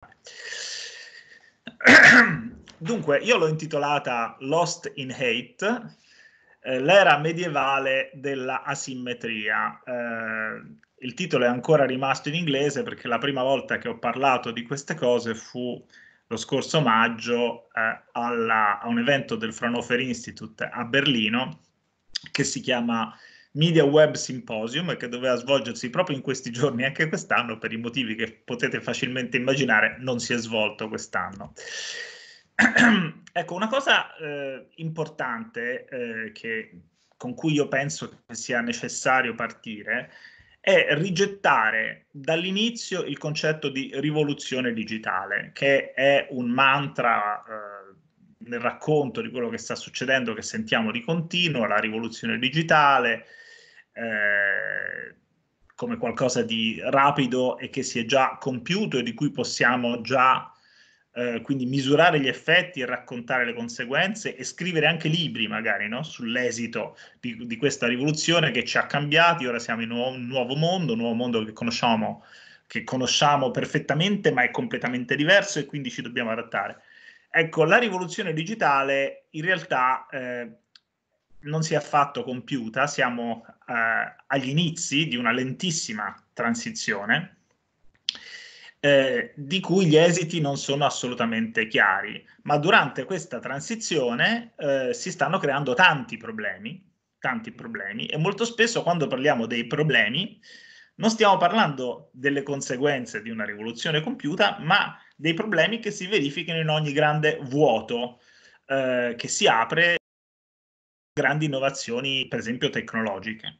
Dunque, io l'ho intitolata Lost in Hate, eh, l'era medievale della asimmetria. Eh, il titolo è ancora rimasto in inglese perché la prima volta che ho parlato di queste cose fu lo scorso maggio eh, alla, a un evento del Fraunhofer Institute a Berlino che si chiama Media Web Symposium che doveva svolgersi proprio in questi giorni anche quest'anno per i motivi che potete facilmente immaginare non si è svolto quest'anno. ecco, una cosa eh, importante eh, che, con cui io penso che sia necessario partire è rigettare dall'inizio il concetto di rivoluzione digitale, che è un mantra eh, nel racconto di quello che sta succedendo, che sentiamo di continuo, la rivoluzione digitale, eh, come qualcosa di rapido e che si è già compiuto e di cui possiamo già eh, quindi misurare gli effetti e raccontare le conseguenze e scrivere anche libri magari no? sull'esito di, di, questa rivoluzione che ci ha cambiati, ora siamo in un nuovo mondo, un nuovo mondo che conosciamo, che conosciamo perfettamente ma è completamente diverso e quindi ci dobbiamo adattare. Ecco, la rivoluzione digitale in realtà eh, non si è affatto compiuta, siamo eh, agli inizi di una lentissima transizione, eh, di cui gli esiti non sono assolutamente chiari, ma durante questa transizione eh, si stanno creando tanti problemi, tanti problemi, e molto spesso quando parliamo dei problemi non stiamo parlando delle conseguenze di una rivoluzione compiuta, ma dei problemi che si verificano in ogni grande vuoto eh, che si apre grandi innovazioni, per esempio tecnologiche.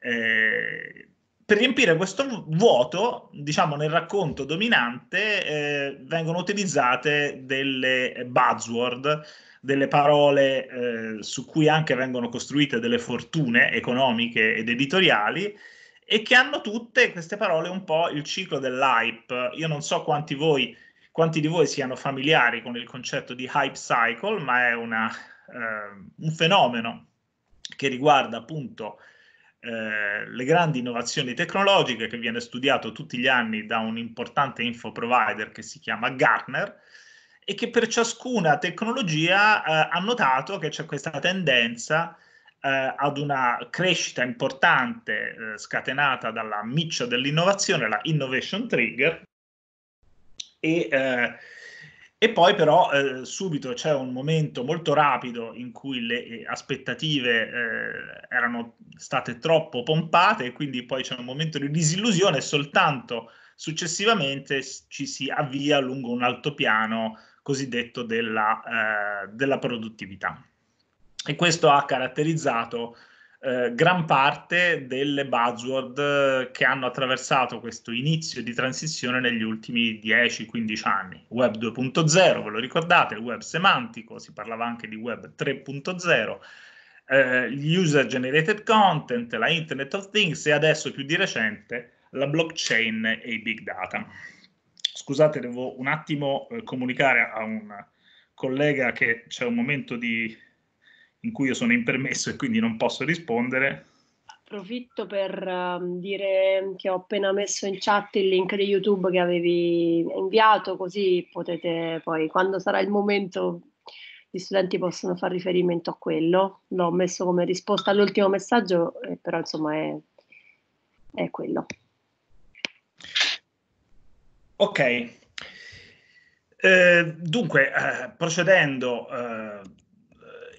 Eh, per riempire questo vuoto, diciamo nel racconto dominante, eh, vengono utilizzate delle buzzword, delle parole eh, su cui anche vengono costruite delle fortune economiche ed editoriali e che hanno tutte queste parole un po' il ciclo dell'hype. Io non so quanti, voi, quanti di voi siano familiari con il concetto di hype cycle, ma è una Ehm, un fenomeno che riguarda appunto eh, le grandi innovazioni tecnologiche che viene studiato tutti gli anni da un importante info provider che si chiama Gartner e che per ciascuna tecnologia eh, ha notato che c'è questa tendenza eh, ad una crescita importante eh, scatenata dalla miccia dell'innovazione, la innovation trigger, e eh, e poi però eh, subito c'è un momento molto rapido in cui le eh, aspettative eh, erano state troppo pompate e quindi poi c'è un momento di disillusione e soltanto successivamente ci si avvia lungo un altopiano cosiddetto della, eh, della produttività. E questo ha caratterizzato eh, gran parte delle buzzword eh, che hanno attraversato questo inizio di transizione negli ultimi 10-15 anni. Web 2.0, ve lo ricordate, il web semantico, si parlava anche di web 3.0, eh, gli user generated content, la Internet of Things e adesso più di recente la blockchain e i big data. Scusate, devo un attimo comunicare a un collega che c'è un momento di in cui io sono impermesso e quindi non posso rispondere. Approfitto per um, dire che ho appena messo in chat il link di YouTube che avevi inviato, così potete poi, quando sarà il momento, gli studenti possono fare riferimento a quello. L'ho messo come risposta all'ultimo messaggio, eh, però insomma è, è quello. Ok, eh, dunque, eh, procedendo, eh,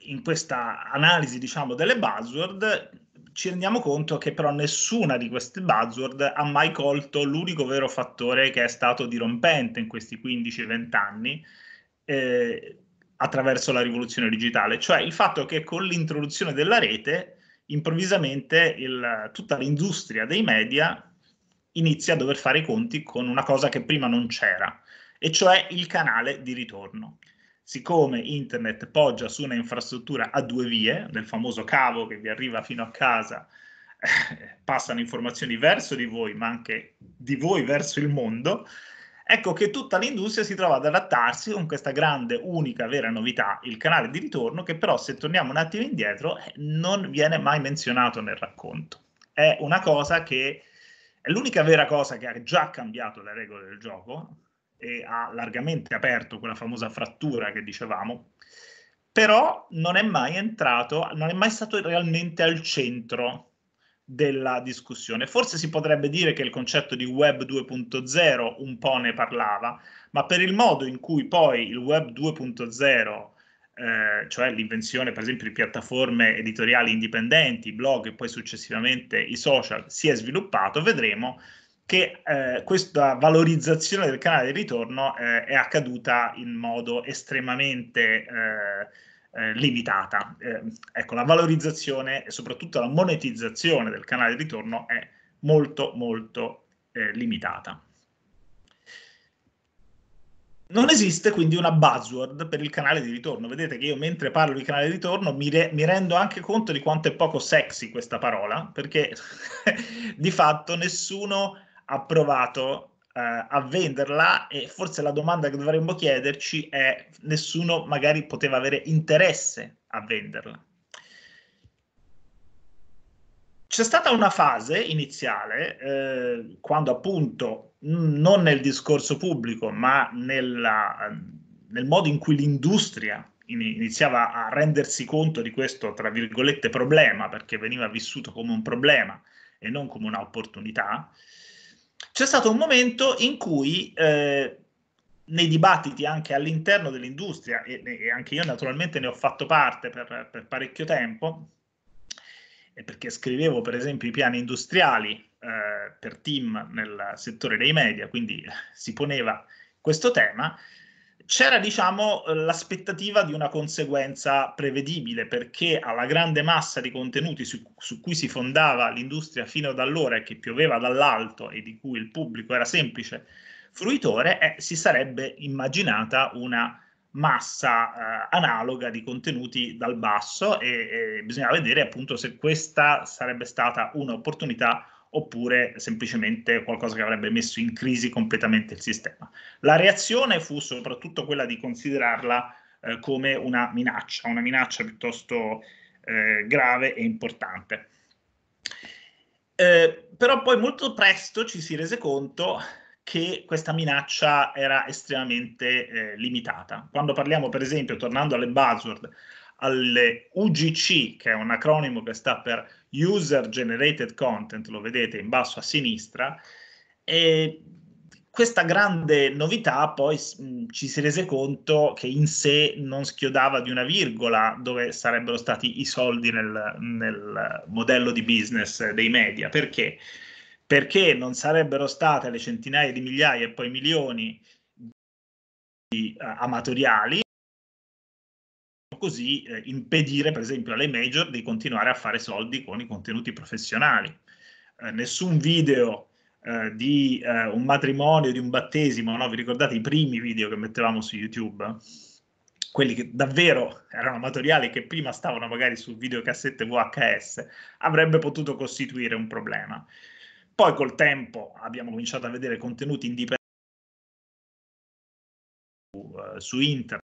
in questa analisi diciamo, delle buzzword ci rendiamo conto che però nessuna di queste buzzword ha mai colto l'unico vero fattore che è stato dirompente in questi 15-20 anni eh, attraverso la rivoluzione digitale, cioè il fatto che con l'introduzione della rete improvvisamente il, tutta l'industria dei media inizia a dover fare i conti con una cosa che prima non c'era, e cioè il canale di ritorno siccome internet poggia su una infrastruttura a due vie, nel famoso cavo che vi arriva fino a casa, eh, passano informazioni verso di voi, ma anche di voi verso il mondo, ecco che tutta l'industria si trova ad adattarsi con questa grande, unica, vera novità, il canale di ritorno, che però se torniamo un attimo indietro eh, non viene mai menzionato nel racconto. È una cosa che... È l'unica vera cosa che ha già cambiato le regole del gioco, e ha largamente aperto quella famosa frattura che dicevamo, però non è mai entrato, non è mai stato realmente al centro della discussione. Forse si potrebbe dire che il concetto di Web 2.0 un po' ne parlava, ma per il modo in cui poi il Web 2.0 eh, cioè l'invenzione per esempio di piattaforme editoriali indipendenti, blog e poi successivamente i social, si è sviluppato, vedremo che eh, questa valorizzazione del canale di ritorno eh, è accaduta in modo estremamente eh, eh limitata. Eh, ecco, la valorizzazione e soprattutto la monetizzazione del canale di ritorno è molto molto eh, limitata. Non esiste quindi una buzzword per il canale di ritorno. Vedete che io mentre parlo di canale di ritorno mi, re mi rendo anche conto di quanto è poco sexy questa parola, perché di fatto nessuno ha provato eh, a venderla e forse la domanda che dovremmo chiederci è nessuno magari poteva avere interesse a venderla. C'è stata una fase iniziale, eh, quando appunto, non nel discorso pubblico, ma nella, nel modo in cui l'industria iniziava a rendersi conto di questo, tra virgolette, problema, perché veniva vissuto come un problema e non come un'opportunità, c'è stato un momento in cui eh, nei dibattiti anche all'interno dell'industria, e, e, anche io naturalmente ne ho fatto parte per, per parecchio tempo, perché scrivevo per esempio i piani industriali eh, per team nel settore dei media, quindi si poneva questo tema, c'era diciamo eh, l'aspettativa di una conseguenza prevedibile perché alla grande massa di contenuti su, su, cui si fondava l'industria fino ad allora e che pioveva dall'alto e di cui il pubblico era semplice fruitore eh, si sarebbe immaginata una massa eh, analoga di contenuti dal basso e, e bisogna vedere appunto se questa sarebbe stata un'opportunità oppure semplicemente qualcosa che avrebbe messo in crisi completamente il sistema. La reazione fu soprattutto quella di considerarla eh, come una minaccia, una minaccia piuttosto eh, grave e importante. Eh, però poi molto presto ci si rese conto che questa minaccia era estremamente eh, limitata. Quando parliamo, per esempio, tornando alle buzzword, alle UGC, che è un acronimo che sta per user generated content, lo vedete in basso a sinistra, e questa grande novità poi mh, ci si rese conto che in sé non schiodava di una virgola dove sarebbero stati i soldi nel, nel modello di business dei media. Perché? Perché non sarebbero state le centinaia di migliaia e poi milioni di uh, amatoriali così eh, impedire per esempio alle major di continuare a fare soldi con i contenuti professionali. Eh, nessun video eh, di eh, un matrimonio, di un battesimo, no? vi ricordate i primi video che mettevamo su YouTube? Quelli che davvero erano amatoriali, che prima stavano magari su videocassette VHS, avrebbe potuto costituire un problema. Poi col tempo abbiamo cominciato a vedere contenuti indipendenti su, eh, su internet,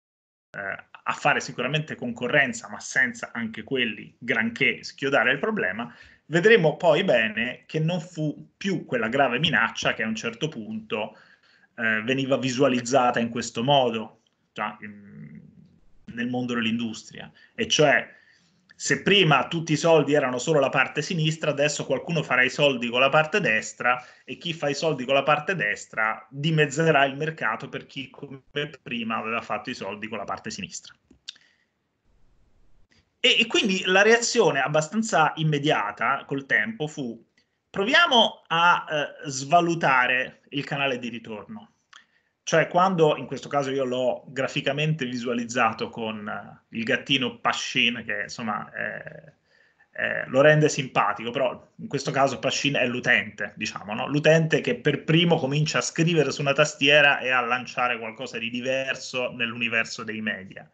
eh, a fare sicuramente concorrenza, ma senza anche quelli granché schiodare il problema, vedremo poi bene che non fu più quella grave minaccia che a un certo punto eh, veniva visualizzata in questo modo cioè, in, nel mondo dell'industria, e cioè se prima tutti i soldi erano solo la parte sinistra, adesso qualcuno farà i soldi con la parte destra e chi fa i soldi con la parte destra dimezzerà il mercato per chi come prima aveva fatto i soldi con la parte sinistra. E, e quindi la reazione abbastanza immediata col tempo fu proviamo a eh, svalutare il canale di ritorno. Cioè quando, in questo caso io l'ho graficamente visualizzato con eh, il gattino Pashin, che insomma è, è, lo rende simpatico, però in questo caso Pashin è l'utente, diciamo, no? l'utente che per primo comincia a scrivere su una tastiera e a lanciare qualcosa di diverso nell'universo dei media.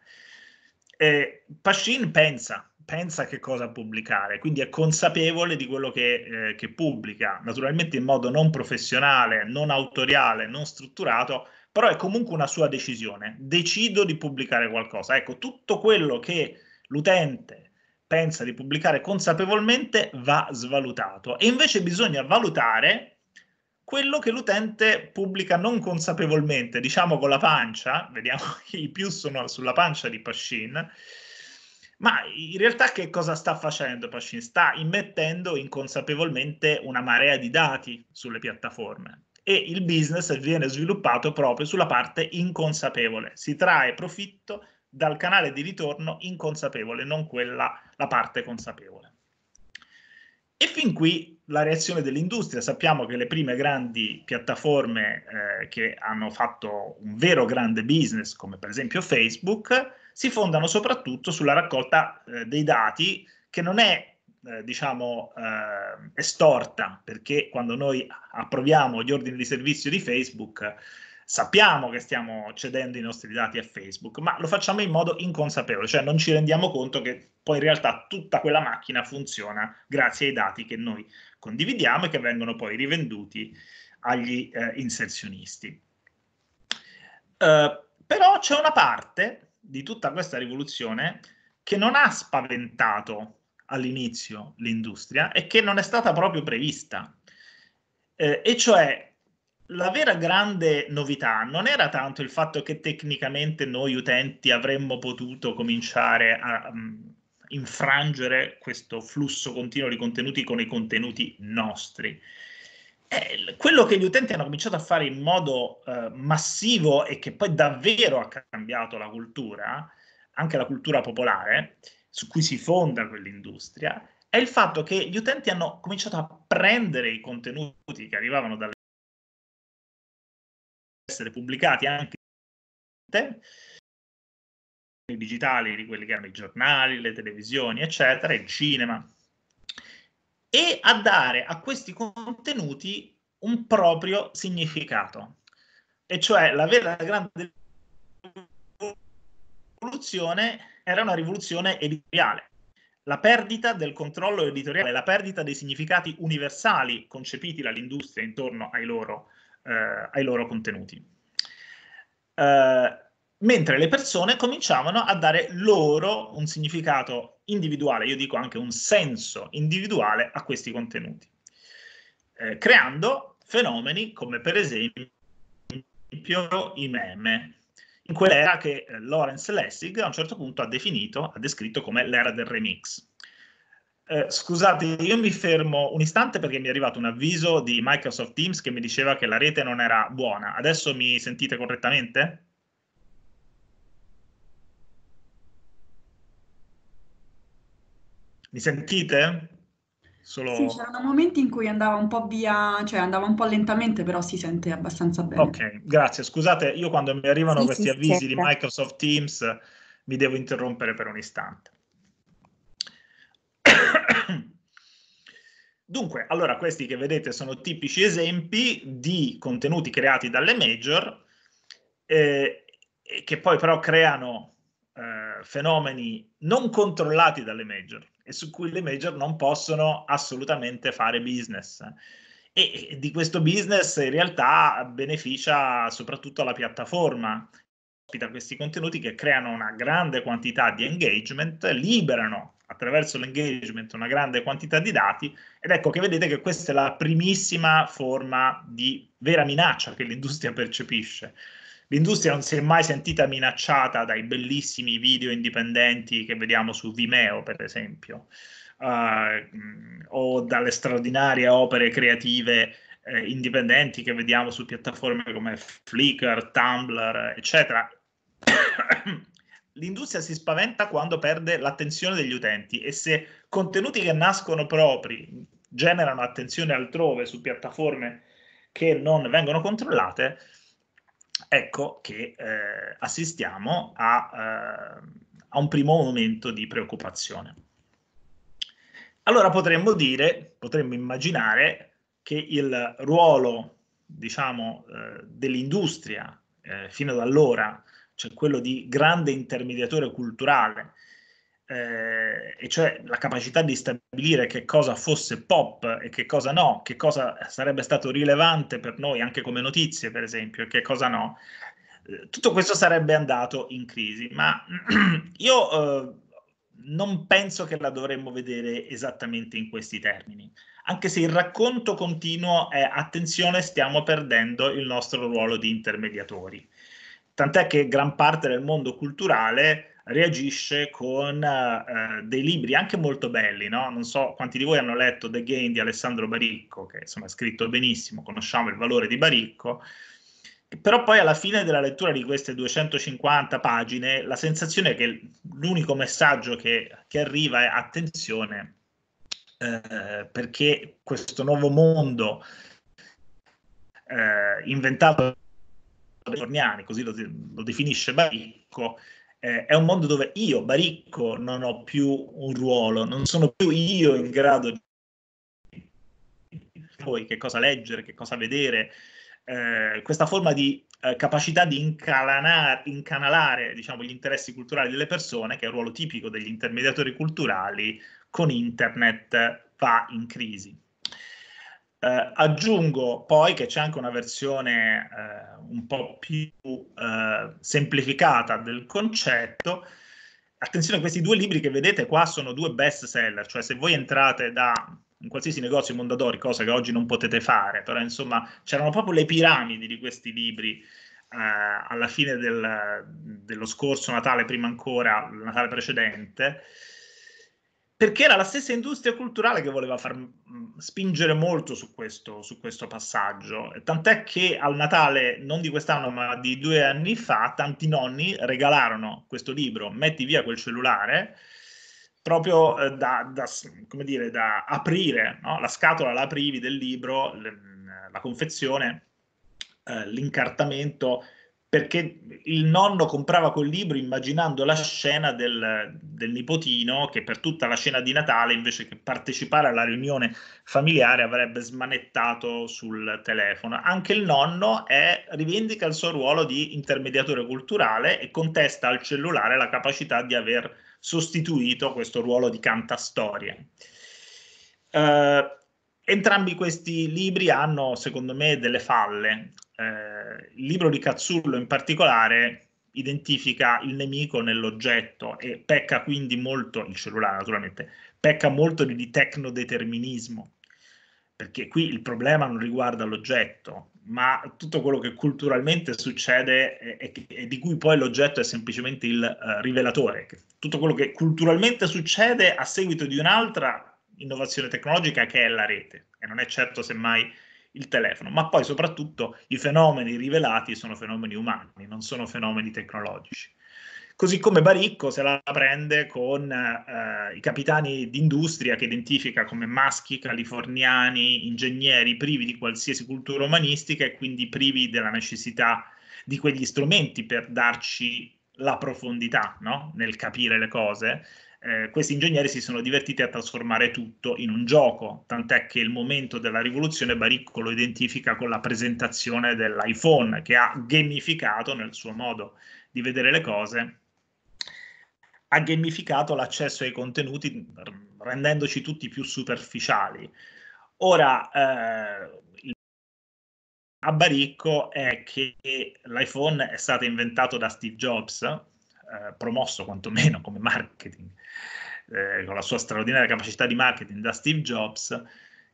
E Pashin pensa, pensa che cosa pubblicare, quindi è consapevole di quello che, eh, che, pubblica, naturalmente in modo non professionale, non autoriale, non strutturato, però è comunque una sua decisione. Decido di pubblicare qualcosa. Ecco, tutto quello che l'utente pensa di pubblicare consapevolmente va svalutato e invece bisogna valutare quello che l'utente pubblica non consapevolmente, diciamo con la pancia, vediamo i più sono sulla pancia di Pashin, ma in realtà che cosa sta facendo Pashin? Sta immettendo inconsapevolmente una marea di dati sulle piattaforme e il business viene sviluppato proprio sulla parte inconsapevole. Si trae profitto dal canale di ritorno inconsapevole, non quella, la parte consapevole. E fin qui la reazione dell'industria. Sappiamo che le prime grandi piattaforme eh, che hanno fatto un vero grande business, come per esempio Facebook, si fondano soprattutto sulla raccolta eh, dei dati che non è eh, diciamo, eh, estorta, perché quando noi approviamo gli ordini di servizio di Facebook sappiamo che stiamo cedendo i nostri dati a Facebook, ma lo facciamo in modo inconsapevole, cioè non ci rendiamo conto che poi in realtà tutta quella macchina funziona grazie ai dati che noi condividiamo e che vengono poi rivenduti agli eh, inserzionisti. Uh, però c'è una parte di tutta questa rivoluzione che non ha spaventato all'inizio l'industria e che non è stata proprio prevista. Eh, e cioè la vera grande novità non era tanto il fatto che tecnicamente noi utenti avremmo potuto cominciare a um, infrangere questo flusso continuo di contenuti con i contenuti nostri. Eh, quello che gli utenti hanno cominciato a fare in modo eh, massivo e che poi davvero ha cambiato la cultura, anche la cultura popolare, su cui si fonda quell'industria è il fatto che gli utenti hanno cominciato a prendere i contenuti che arrivavano dalle essere pubblicati anche digitali di quelli che erano i giornali, le televisioni, eccetera, il cinema e a dare a questi contenuti un proprio significato. E cioè la vera grande evoluzione era una rivoluzione editoriale. La perdita del controllo editoriale, la perdita dei significati universali concepiti dall'industria intorno ai loro, eh, ai loro contenuti. Eh, mentre le persone cominciavano a dare loro un significato individuale, io dico anche un senso individuale a questi contenuti, eh, creando fenomeni come per esempio i meme, in quell'era che eh, Lawrence Lessig a un certo punto ha definito, ha descritto come l'era del remix. Eh, scusate, io mi fermo un istante perché mi è arrivato un avviso di Microsoft Teams che mi diceva che la rete non era buona. Adesso mi sentite correttamente? Mi sentite? Solo... Sì, c'erano momenti in cui andava un po' via, cioè andava un po' lentamente, però si sente abbastanza bene. Ok, grazie. Scusate, io quando mi arrivano sì, questi sì, avvisi certo. di Microsoft Teams mi devo interrompere per un istante. Dunque, allora questi che vedete sono tipici esempi di contenuti creati dalle major eh, che poi però creano eh, fenomeni non controllati dalle major e su cui le major non possono assolutamente fare business. E di questo business in realtà beneficia soprattutto la piattaforma ospita questi contenuti che creano una grande quantità di engagement, liberano attraverso l'engagement una grande quantità di dati ed ecco che vedete che questa è la primissima forma di vera minaccia che l'industria percepisce, L'industria non si è mai sentita minacciata dai bellissimi video indipendenti che vediamo su Vimeo, per esempio, uh, o dalle straordinarie opere creative eh, indipendenti che vediamo su piattaforme come Flickr, Tumblr, eccetera. L'industria si spaventa quando perde l'attenzione degli utenti e se contenuti che nascono propri generano attenzione altrove su piattaforme che non vengono controllate, ecco che eh, assistiamo a, eh, a, un primo momento di preoccupazione. Allora potremmo dire, potremmo immaginare che il ruolo, diciamo, eh, dell'industria eh, fino ad allora, cioè quello di grande intermediatore culturale eh, e cioè la capacità di stabilire che cosa fosse pop e che cosa no, che cosa sarebbe stato rilevante per noi anche come notizie, per esempio, e che cosa no, eh, tutto questo sarebbe andato in crisi. Ma io eh, non penso che la dovremmo vedere esattamente in questi termini, anche se il racconto continuo è attenzione, stiamo perdendo il nostro ruolo di intermediatori. Tant'è che gran parte del mondo culturale reagisce con eh, eh, dei libri anche molto belli, no? non so quanti di voi hanno letto The Game di Alessandro Baricco, che insomma è scritto benissimo, conosciamo il valore di Baricco, però poi alla fine della lettura di queste 250 pagine la sensazione è che l'unico messaggio che, che arriva è attenzione, eh, perché questo nuovo mondo eh, inventato dai così lo, lo definisce Baricco, eh, è un mondo dove io, Baricco, non ho più un ruolo, non sono più io in grado di poi che cosa leggere, che cosa vedere, eh, questa forma di eh, capacità di incanalare diciamo, gli interessi culturali delle persone, che è il ruolo tipico degli intermediatori culturali, con internet va in crisi. Eh, aggiungo poi che c'è anche una versione eh, un po' più eh, semplificata del concetto. Attenzione, questi due libri che vedete qua sono due best seller, cioè se voi entrate da in qualsiasi negozio Mondadori, cosa che oggi non potete fare, però insomma c'erano proprio le piramidi di questi libri eh, alla fine del, dello scorso Natale, prima ancora il Natale precedente, perché era la stessa industria culturale che voleva far mm, spingere molto su questo, su questo, passaggio. Tant'è che al Natale, non di quest'anno, ma di due anni fa, tanti nonni regalarono questo libro, Metti via quel cellulare, proprio eh, da, da, dire, da, aprire no? la scatola, la aprivi del libro, la confezione, eh, l'incartamento perché il nonno comprava quel libro immaginando la scena del, del, nipotino che per tutta la scena di Natale, invece che partecipare alla riunione familiare, avrebbe smanettato sul telefono. Anche il nonno è, rivendica il suo ruolo di intermediatore culturale e contesta al cellulare la capacità di aver sostituito questo ruolo di cantastorie. Uh, entrambi questi libri hanno, secondo me, delle falle eh, il libro di Cazzullo in particolare identifica il nemico nell'oggetto e pecca quindi molto, il cellulare naturalmente, pecca molto di tecnodeterminismo, perché qui il problema non riguarda l'oggetto, ma tutto quello che culturalmente succede e, di cui poi l'oggetto è semplicemente il uh, rivelatore, tutto quello che culturalmente succede a seguito di un'altra innovazione tecnologica che è la rete, e non è certo semmai il telefono, ma poi soprattutto i fenomeni rivelati sono fenomeni umani, non sono fenomeni tecnologici. Così come Baricco se la prende con eh, i capitani d'industria che identifica come maschi, californiani, ingegneri privi di qualsiasi cultura umanistica e quindi privi della necessità di quegli strumenti per darci la profondità no? nel capire le cose, eh, questi ingegneri si sono divertiti a trasformare tutto in un gioco, tant'è che il momento della rivoluzione Baricco lo identifica con la presentazione dell'iPhone che ha gamificato nel suo modo di vedere le cose ha gamificato l'accesso ai contenuti rendendoci tutti più superficiali. Ora, eh, il a baricco è che l'iPhone è stato inventato da Steve Jobs, eh, promosso quantomeno come marketing, eh, con la sua straordinaria capacità di marketing da Steve Jobs,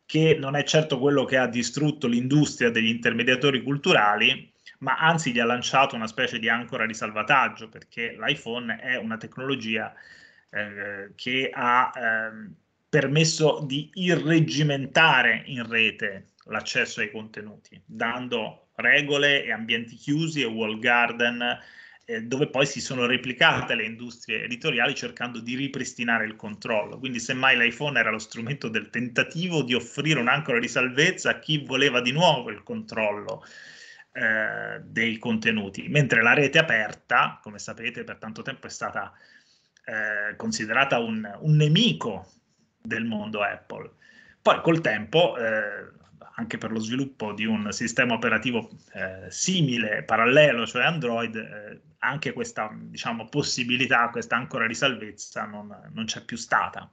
che non è certo quello che ha distrutto l'industria degli intermediatori culturali, ma anzi gli ha lanciato una specie di ancora di salvataggio, perché l'iPhone è una tecnologia eh, che ha ehm, permesso di irregimentare in rete l'accesso ai contenuti, dando regole e ambienti chiusi e wall garden eh, dove poi si sono replicate le industrie editoriali cercando di ripristinare il controllo. Quindi semmai l'iPhone era lo strumento del tentativo di offrire un'ancora di salvezza a chi voleva di nuovo il controllo eh, dei contenuti, mentre la rete aperta, come sapete, per tanto tempo è stata eh, considerata un, un, nemico del mondo Apple. Poi col tempo eh, anche per lo sviluppo di un sistema operativo eh, simile, parallelo, cioè Android, eh, anche questa diciamo, possibilità, questa ancora di salvezza non, non c'è più stata.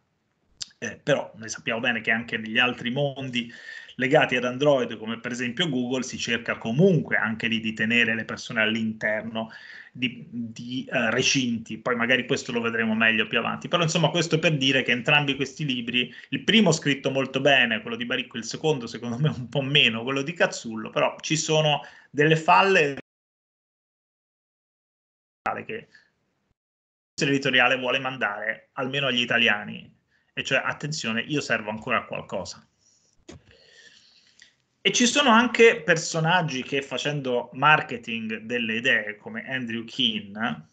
Eh, però noi sappiamo bene che anche negli altri mondi legati ad Android, come per esempio Google, si cerca comunque anche lì di tenere le persone all'interno di, di uh, recinti, poi magari questo lo vedremo meglio più avanti, però insomma questo per dire che entrambi questi libri, il primo scritto molto bene, quello di Baricco, il secondo secondo me un po' meno, quello di Cazzullo, però ci sono delle falle che l'editoriale vuole mandare almeno agli italiani, e cioè attenzione, io servo ancora a qualcosa. E ci sono anche personaggi che facendo marketing delle idee, come Andrew Keane,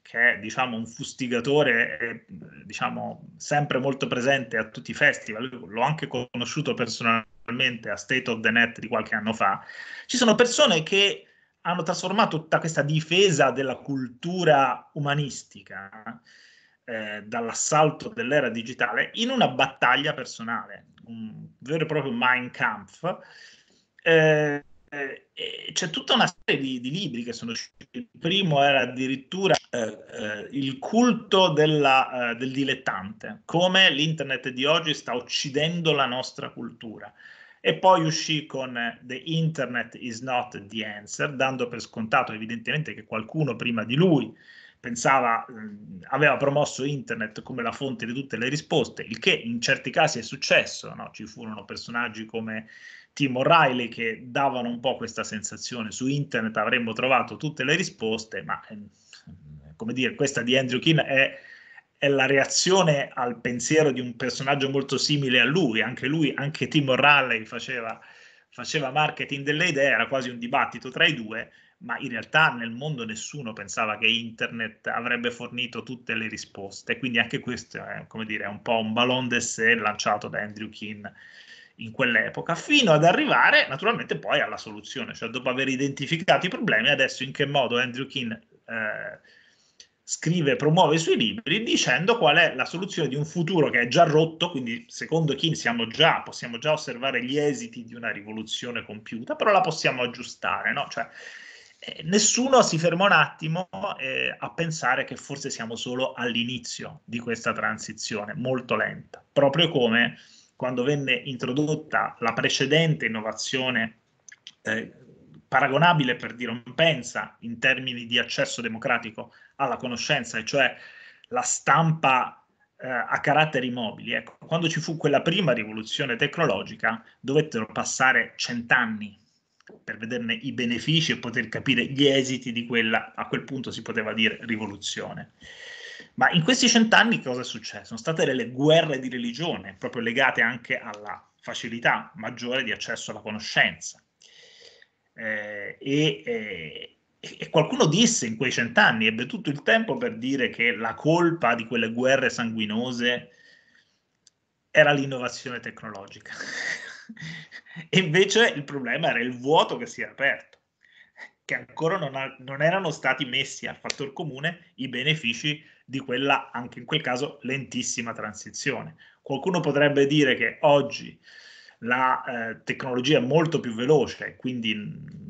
che è diciamo, un fustigatore eh, diciamo, sempre molto presente a tutti i festival, l'ho anche conosciuto personalmente a State of the Net di qualche anno fa, ci sono persone che hanno trasformato tutta questa difesa della cultura umanistica eh, dall'assalto dell'era digitale in una battaglia personale, un vero e proprio Mein Kampf. Eh, eh, c'è tutta una serie di, di, libri che sono usciti. Il primo era addirittura eh, eh, Il culto della, del dilettante, come l'internet di oggi sta uccidendo la nostra cultura e poi uscì con The Internet is not the answer, dando per scontato evidentemente che qualcuno prima di lui pensava, mh, mm, aveva promosso internet come la fonte di tutte le risposte, il che in certi casi è successo, no? ci furono personaggi come Tim O'Reilly che davano un po' questa sensazione, su internet avremmo trovato tutte le risposte, ma mh, ehm, come dire, questa di Andrew Keane è è la reazione al pensiero di un personaggio molto simile a lui. Anche lui, anche Tim O'Reilly faceva, faceva marketing delle idee, era quasi un dibattito tra i due ma in realtà nel mondo nessuno pensava che internet avrebbe fornito tutte le risposte, quindi anche questo è, dire, un po' un ballon d'essai lanciato da Andrew Keane in quell'epoca, fino ad arrivare naturalmente poi alla soluzione, cioè dopo aver identificato i problemi, adesso in che modo Andrew Keane eh, scrive, promuove i suoi libri dicendo qual è la soluzione di un futuro che è già rotto, quindi secondo Keane siamo già, possiamo già osservare gli esiti di una rivoluzione compiuta, però la possiamo aggiustare, no? Cioè, eh, nessuno si ferma un attimo eh, a pensare che forse siamo solo all'inizio di questa transizione molto lenta, proprio come quando venne introdotta la precedente innovazione eh, paragonabile per dirompenza in termini di accesso democratico alla conoscenza, e cioè la stampa eh, a caratteri mobili. Ecco, quando ci fu quella prima rivoluzione tecnologica, dovettero passare cent'anni per vederne i benefici e poter capire gli esiti di quella, a quel punto si poteva dire, rivoluzione. Ma in questi cent'anni cosa è successo? Sono state delle guerre di religione, proprio legate anche alla facilità maggiore di accesso alla conoscenza. Eh, e, eh, e qualcuno disse in quei cent'anni, ebbe tutto il tempo per dire che la colpa di quelle guerre sanguinose era l'innovazione tecnologica. e invece il problema era il vuoto che si era aperto, che ancora non, ha, non erano stati messi al fattor comune i benefici di quella, anche in quel caso, lentissima transizione. Qualcuno potrebbe dire che oggi la eh, tecnologia è molto più veloce, quindi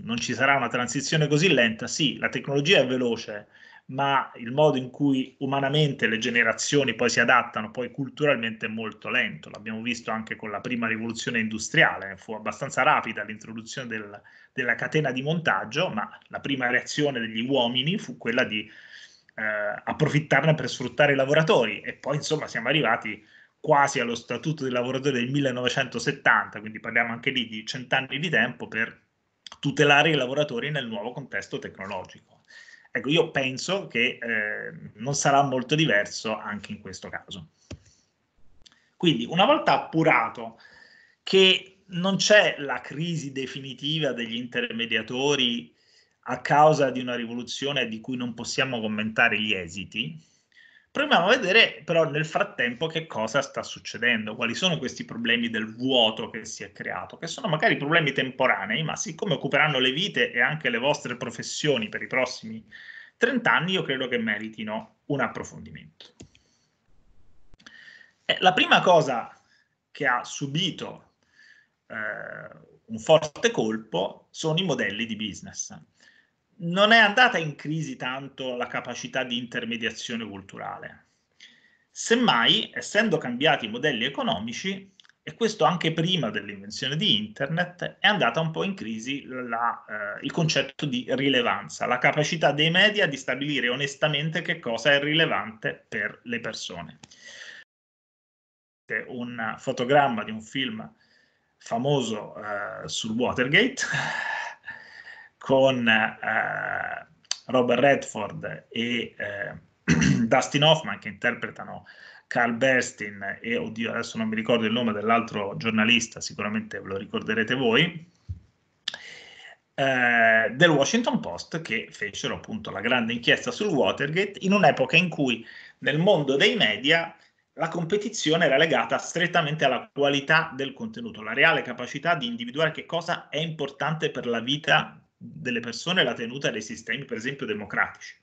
non ci sarà una transizione così lenta. Sì, la tecnologia è veloce, ma il modo in cui umanamente le generazioni poi si adattano, poi culturalmente è molto lento. L'abbiamo visto anche con la prima rivoluzione industriale, fu abbastanza rapida l'introduzione del, della catena di montaggio, ma la prima reazione degli uomini fu quella di eh, approfittarne per sfruttare i lavoratori e poi insomma siamo arrivati quasi allo statuto dei lavoratori del 1970, quindi parliamo anche lì di cent'anni di tempo per tutelare i lavoratori nel nuovo contesto tecnologico. Ecco, io penso che eh, non sarà molto diverso anche in questo caso. Quindi, una volta appurato che non c'è la crisi definitiva degli intermediatori a causa di una rivoluzione di cui non possiamo commentare gli esiti, Proviamo a vedere però nel frattempo che cosa sta succedendo, quali sono questi problemi del vuoto che si è creato, che sono magari problemi temporanei, ma siccome occuperanno le vite e anche le vostre professioni per i prossimi 30 anni, io credo che meritino un approfondimento. Eh, la prima cosa che ha subito eh, un forte colpo sono i modelli di business non è andata in crisi tanto la capacità di intermediazione culturale. Semmai, essendo cambiati i modelli economici, e questo anche prima dell'invenzione di Internet, è andata un po' in crisi la, eh, il concetto di rilevanza, la capacità dei media di stabilire onestamente che cosa è rilevante per le persone. Un fotogramma di un film famoso eh, sul Watergate con eh, Robert Redford e eh, Dustin Hoffman che interpretano Carl Berstin e, oddio, adesso non mi ricordo il nome dell'altro giornalista, sicuramente ve lo ricorderete voi, eh, del Washington Post che fecero appunto la grande inchiesta sul Watergate in un'epoca in cui nel mondo dei media la competizione era legata strettamente alla qualità del contenuto, la reale capacità di individuare che cosa è importante per la vita delle persone la tenuta dei sistemi, per esempio, democratici.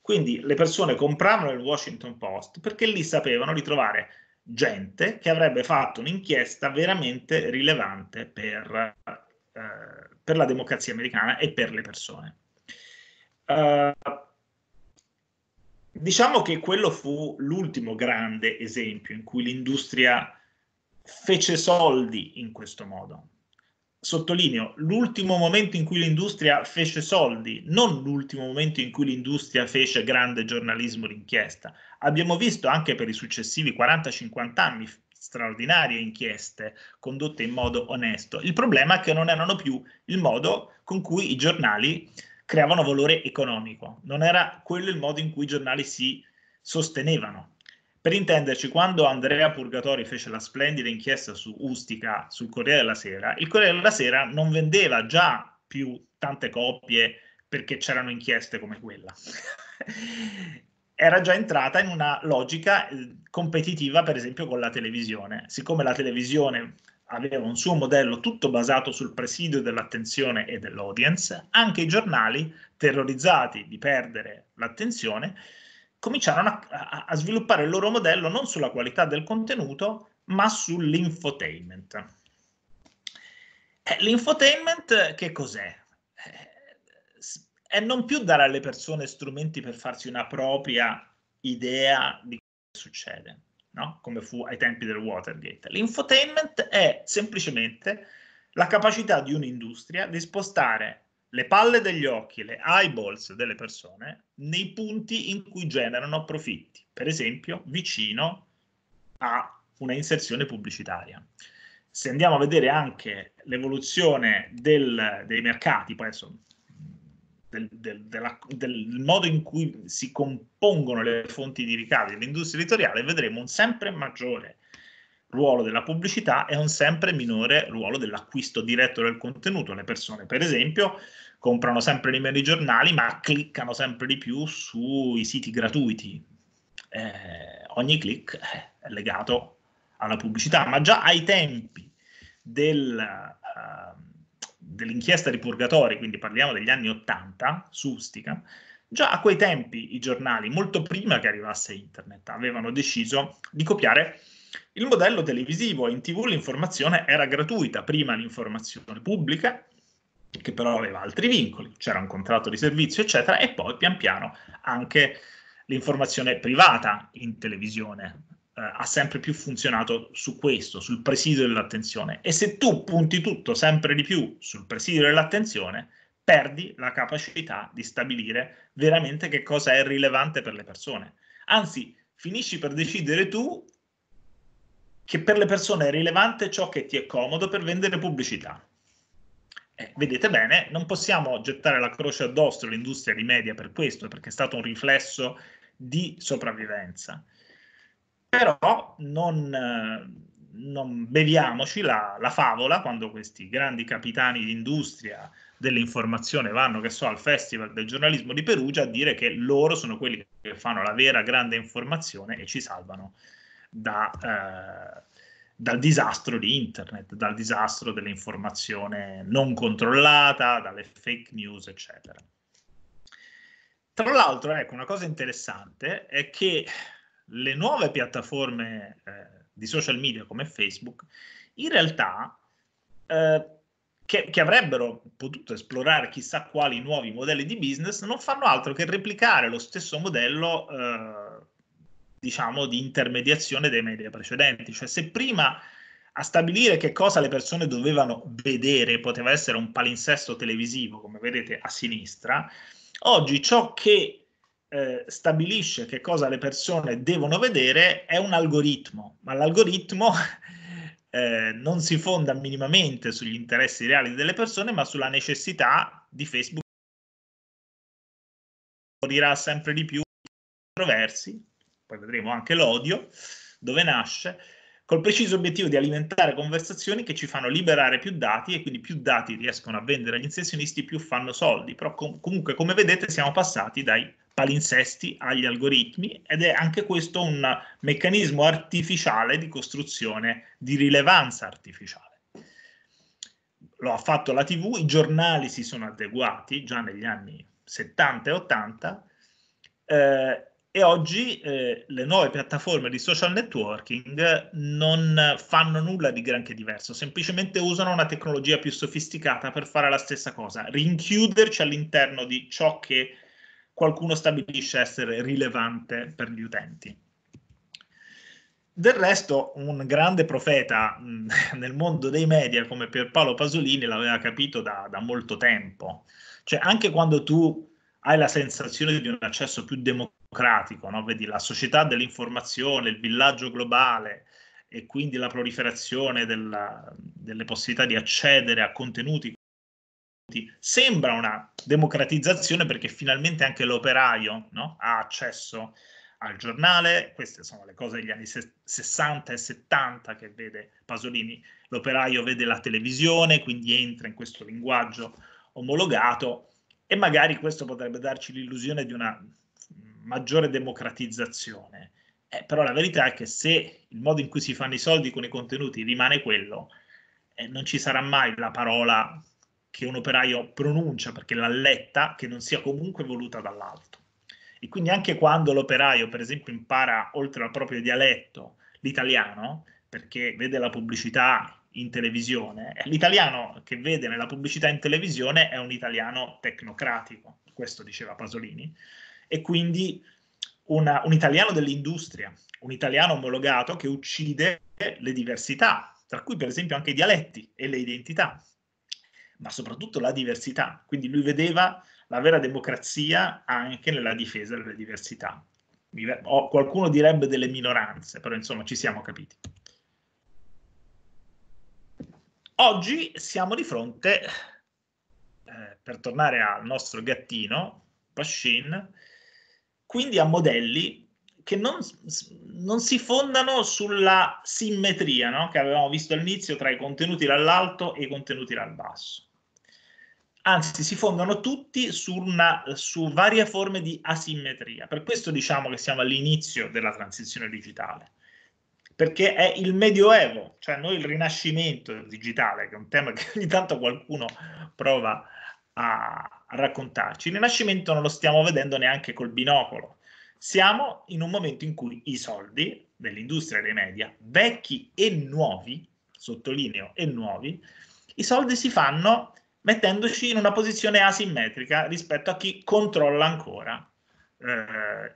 Quindi le persone compravano il Washington Post perché lì sapevano di trovare gente che avrebbe fatto un'inchiesta veramente rilevante per, eh, per, la democrazia americana e per le persone. Uh, diciamo che quello fu l'ultimo grande esempio in cui l'industria fece soldi in questo modo sottolineo, l'ultimo momento in cui l'industria fece soldi, non l'ultimo momento in cui l'industria fece grande giornalismo d'inchiesta. Abbiamo visto anche per i successivi 40-50 anni straordinarie inchieste condotte in modo onesto. Il problema è che non erano più il modo con cui i giornali creavano valore economico, non era quello il modo in cui i giornali si sostenevano. Per intenderci, quando Andrea Purgatori fece la splendida inchiesta su Ustica sul Corriere della Sera, il Corriere della Sera non vendeva già più tante copie perché c'erano inchieste come quella. Era già entrata in una logica eh, competitiva, per esempio, con la televisione. Siccome la televisione aveva un suo modello tutto basato sul presidio dell'attenzione e dell'audience, anche i giornali, terrorizzati di perdere l'attenzione, cominciarono a, a, sviluppare il loro modello non sulla qualità del contenuto, ma sull'infotainment. Eh, l'infotainment che cos'è? Eh, è non più dare alle persone strumenti per farsi una propria idea di cosa succede, no? come fu ai tempi del Watergate. L'infotainment è semplicemente la capacità di un'industria di spostare le palle degli occhi, le eyeballs delle persone, nei punti in cui generano profitti, per esempio vicino a una inserzione pubblicitaria. Se andiamo a vedere anche l'evoluzione del, dei mercati, poi adesso del, del, della, del, modo in cui si compongono le fonti di ricavi dell'industria editoriale, vedremo un sempre maggiore ruolo della pubblicità e un sempre minore ruolo dell'acquisto diretto del contenuto. Le persone, per esempio, comprano sempre di meno i giornali, ma cliccano sempre di più sui siti gratuiti. Eh, ogni click è legato alla pubblicità, ma già ai tempi del, uh, dell'inchiesta di Purgatori, quindi parliamo degli anni 80, su Ustica, già a quei tempi i giornali, molto prima che arrivasse internet, avevano deciso di copiare il modello televisivo in tv l'informazione era gratuita, prima l'informazione pubblica, che però aveva altri vincoli, c'era un contratto di servizio, eccetera, e poi pian piano anche l'informazione privata in televisione eh, ha sempre più funzionato su questo, sul presidio dell'attenzione. E se tu punti tutto sempre di più sul presidio dell'attenzione, perdi la capacità di stabilire veramente che cosa è rilevante per le persone. Anzi, finisci per decidere tu che per le persone è rilevante ciò che ti è comodo per vendere pubblicità. Eh, vedete bene, non possiamo gettare la croce addosso all'industria di media per questo, perché è stato un riflesso di sopravvivenza. Però non, eh, non beviamoci la, la, favola quando questi grandi capitani di industria dell'informazione vanno, che so, al Festival del giornalismo di Perugia a dire che loro sono quelli che fanno la vera grande informazione e ci salvano da, eh, dal disastro di internet, dal disastro dell'informazione non controllata, dalle fake news, eccetera. Tra l'altro, ecco, una cosa interessante è che le nuove piattaforme eh, di social media come Facebook, in realtà, eh, che, che, avrebbero potuto esplorare chissà quali nuovi modelli di business, non fanno altro che replicare lo stesso modello eh, diciamo, di intermediazione dei media precedenti. Cioè, se prima a stabilire che cosa le persone dovevano vedere poteva essere un palinsesto televisivo, come vedete a sinistra, oggi ciò che eh, stabilisce che cosa le persone devono vedere è un algoritmo, ma l'algoritmo eh, non si fonda minimamente sugli interessi reali delle persone, ma sulla necessità di Facebook morirà sempre di più controversi poi vedremo anche l'odio, dove nasce, col preciso obiettivo di alimentare conversazioni che ci fanno liberare più dati e quindi più dati riescono a vendere agli inserzionisti, più fanno soldi. Però com- comunque, come vedete, siamo passati dai palinsesti agli algoritmi ed è anche questo un meccanismo artificiale di costruzione di rilevanza artificiale. Lo ha fatto la TV, i giornali si sono adeguati già negli anni 70 e 80 eh, e oggi eh, le nuove piattaforme di social networking non fanno nulla di granché diverso, semplicemente usano una tecnologia più sofisticata per fare la stessa cosa, rinchiuderci all'interno di ciò che qualcuno stabilisce essere rilevante per gli utenti. Del resto, un grande profeta mh, mm, nel mondo dei media come Pierpaolo Pasolini l'aveva capito da, da molto tempo. Cioè, anche quando tu hai la sensazione di un accesso più democratico, democratico, no? vedi la società dell'informazione, il villaggio globale e quindi la proliferazione della, delle possibilità di accedere a contenuti sembra una democratizzazione perché finalmente anche l'operaio no? ha accesso al giornale, queste sono le cose degli anni 60 e 70 che vede Pasolini, l'operaio vede la televisione, quindi entra in questo linguaggio omologato e magari questo potrebbe darci l'illusione di una maggiore democratizzazione. Eh, però la verità è che se il modo in cui si fanno i soldi con i contenuti rimane quello, eh, non ci sarà mai la parola che un operaio pronuncia perché l'ha letta che non sia comunque voluta dall'alto. E quindi anche quando l'operaio, per esempio, impara oltre al proprio dialetto l'italiano, perché vede la pubblicità in televisione, eh, l'italiano che vede nella pubblicità in televisione è un italiano tecnocratico, questo diceva Pasolini, e quindi una, un italiano dell'industria, un italiano omologato che uccide le diversità, tra cui per esempio anche i dialetti e le identità, ma soprattutto la diversità. Quindi lui vedeva la vera democrazia anche nella difesa delle diversità. O qualcuno direbbe delle minoranze, però insomma ci siamo capiti. Oggi siamo di fronte, eh, per tornare al nostro gattino, Pashin, quindi a modelli che non, non si fondano sulla simmetria no? che avevamo visto all'inizio tra i contenuti dall'alto e i contenuti dal basso. Anzi, si fondano tutti su, una, su varie forme di asimmetria. Per questo diciamo che siamo all'inizio della transizione digitale perché è il medioevo, cioè noi il rinascimento digitale, che è un tema che ogni tanto qualcuno prova a, a raccontarci. Il Rinascimento non lo stiamo vedendo neanche col binocolo. Siamo in un momento in cui i soldi dell'industria dei media, vecchi e nuovi, sottolineo e nuovi, i soldi si fanno mettendoci in una posizione asimmetrica rispetto a chi controlla ancora eh,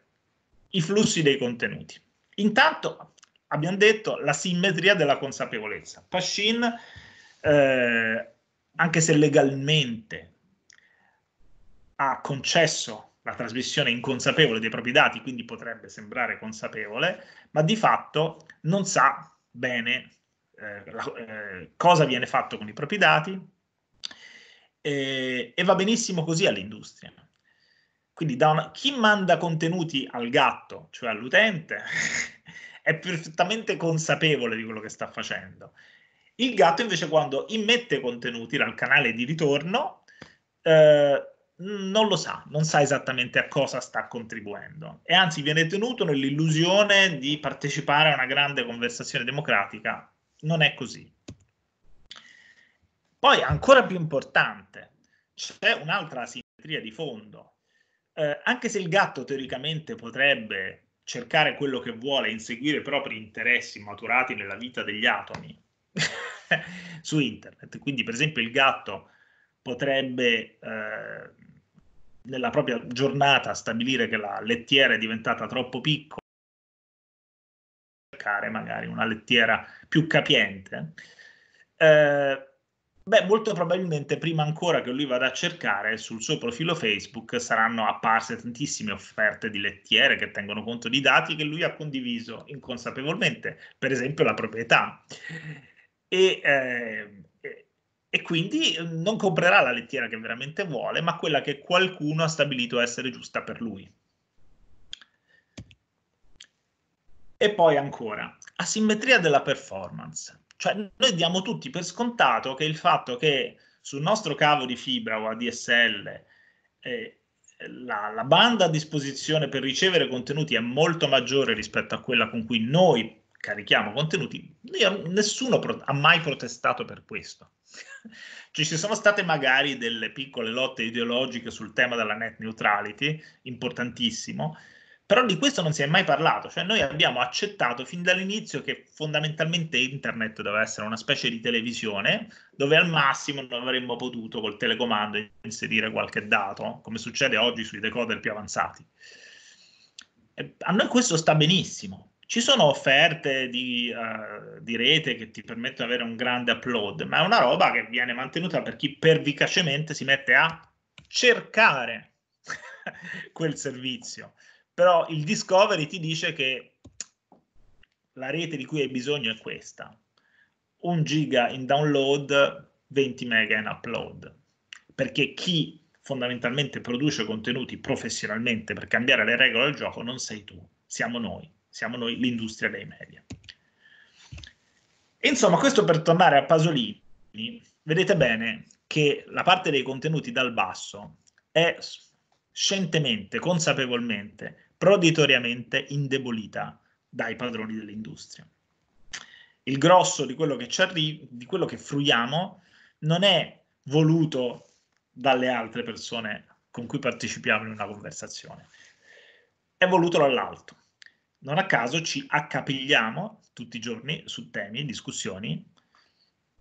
i flussi dei contenuti. Intanto abbiamo detto la simmetria della consapevolezza. Pashin, eh, anche se legalmente ha concesso la trasmissione inconsapevole dei propri dati, quindi potrebbe sembrare consapevole, ma di fatto non sa bene eh, la, eh, cosa viene fatto con i propri dati eh, e va benissimo così all'industria. Quindi una, chi manda contenuti al gatto, cioè all'utente, è perfettamente consapevole di quello che sta facendo. Il gatto invece quando immette contenuti dal canale di ritorno, eh, non lo sa, non sa esattamente a cosa sta contribuendo e anzi viene tenuto nell'illusione di partecipare a una grande conversazione democratica. Non è così. Poi, ancora più importante, c'è un'altra asimmetria di fondo. Eh, anche se il gatto teoricamente potrebbe cercare quello che vuole, inseguire i propri interessi maturati nella vita degli atomi su internet, quindi per esempio il gatto potrebbe... Eh, nella propria giornata stabilire che la lettiera è diventata troppo piccola, cercare magari una lettiera più capiente, eh, beh, molto probabilmente prima ancora che lui vada a cercare sul suo profilo Facebook saranno apparse tantissime offerte di lettiere che tengono conto di dati che lui ha condiviso inconsapevolmente, per esempio la proprietà. E eh, e quindi eh, non comprerà la lettiera che veramente vuole, ma quella che qualcuno ha stabilito essere giusta per lui. E poi ancora, asimmetria della performance. Cioè noi diamo tutti per scontato che il fatto che sul nostro cavo di fibra o ADSL eh, la, la banda a disposizione per ricevere contenuti è molto maggiore rispetto a quella con cui noi carichiamo contenuti. Io, nessuno pro- ha mai protestato per questo. cioè, ci sono state magari delle piccole lotte ideologiche sul tema della net neutrality, importantissimo, però di questo non si è mai parlato, cioè noi abbiamo accettato fin dall'inizio che fondamentalmente internet doveva essere una specie di televisione dove al massimo non avremmo potuto col telecomando inserire qualche dato, come succede oggi sui decoder più avanzati. a noi questo sta benissimo, ci sono offerte di, uh, di, rete che ti permettono di avere un grande upload, ma è una roba che viene mantenuta per chi pervicacemente si mette a cercare quel servizio. Però il discovery ti dice che la rete di cui hai bisogno è questa. Un giga in download, 20 mega in upload. Perché chi fondamentalmente produce contenuti professionalmente per cambiare le regole del gioco non sei tu, siamo noi siamo noi l'industria dei media. insomma, questo per tornare a Pasolini, vedete bene che la parte dei contenuti dal basso è scientemente, consapevolmente, proditoriamente indebolita dai padroni dell'industria. Il grosso di quello che, ci arri- di quello che fruiamo non è voluto dalle altre persone con cui partecipiamo in una conversazione, è voluto dall'alto non a caso ci accapigliamo tutti i giorni su temi, discussioni,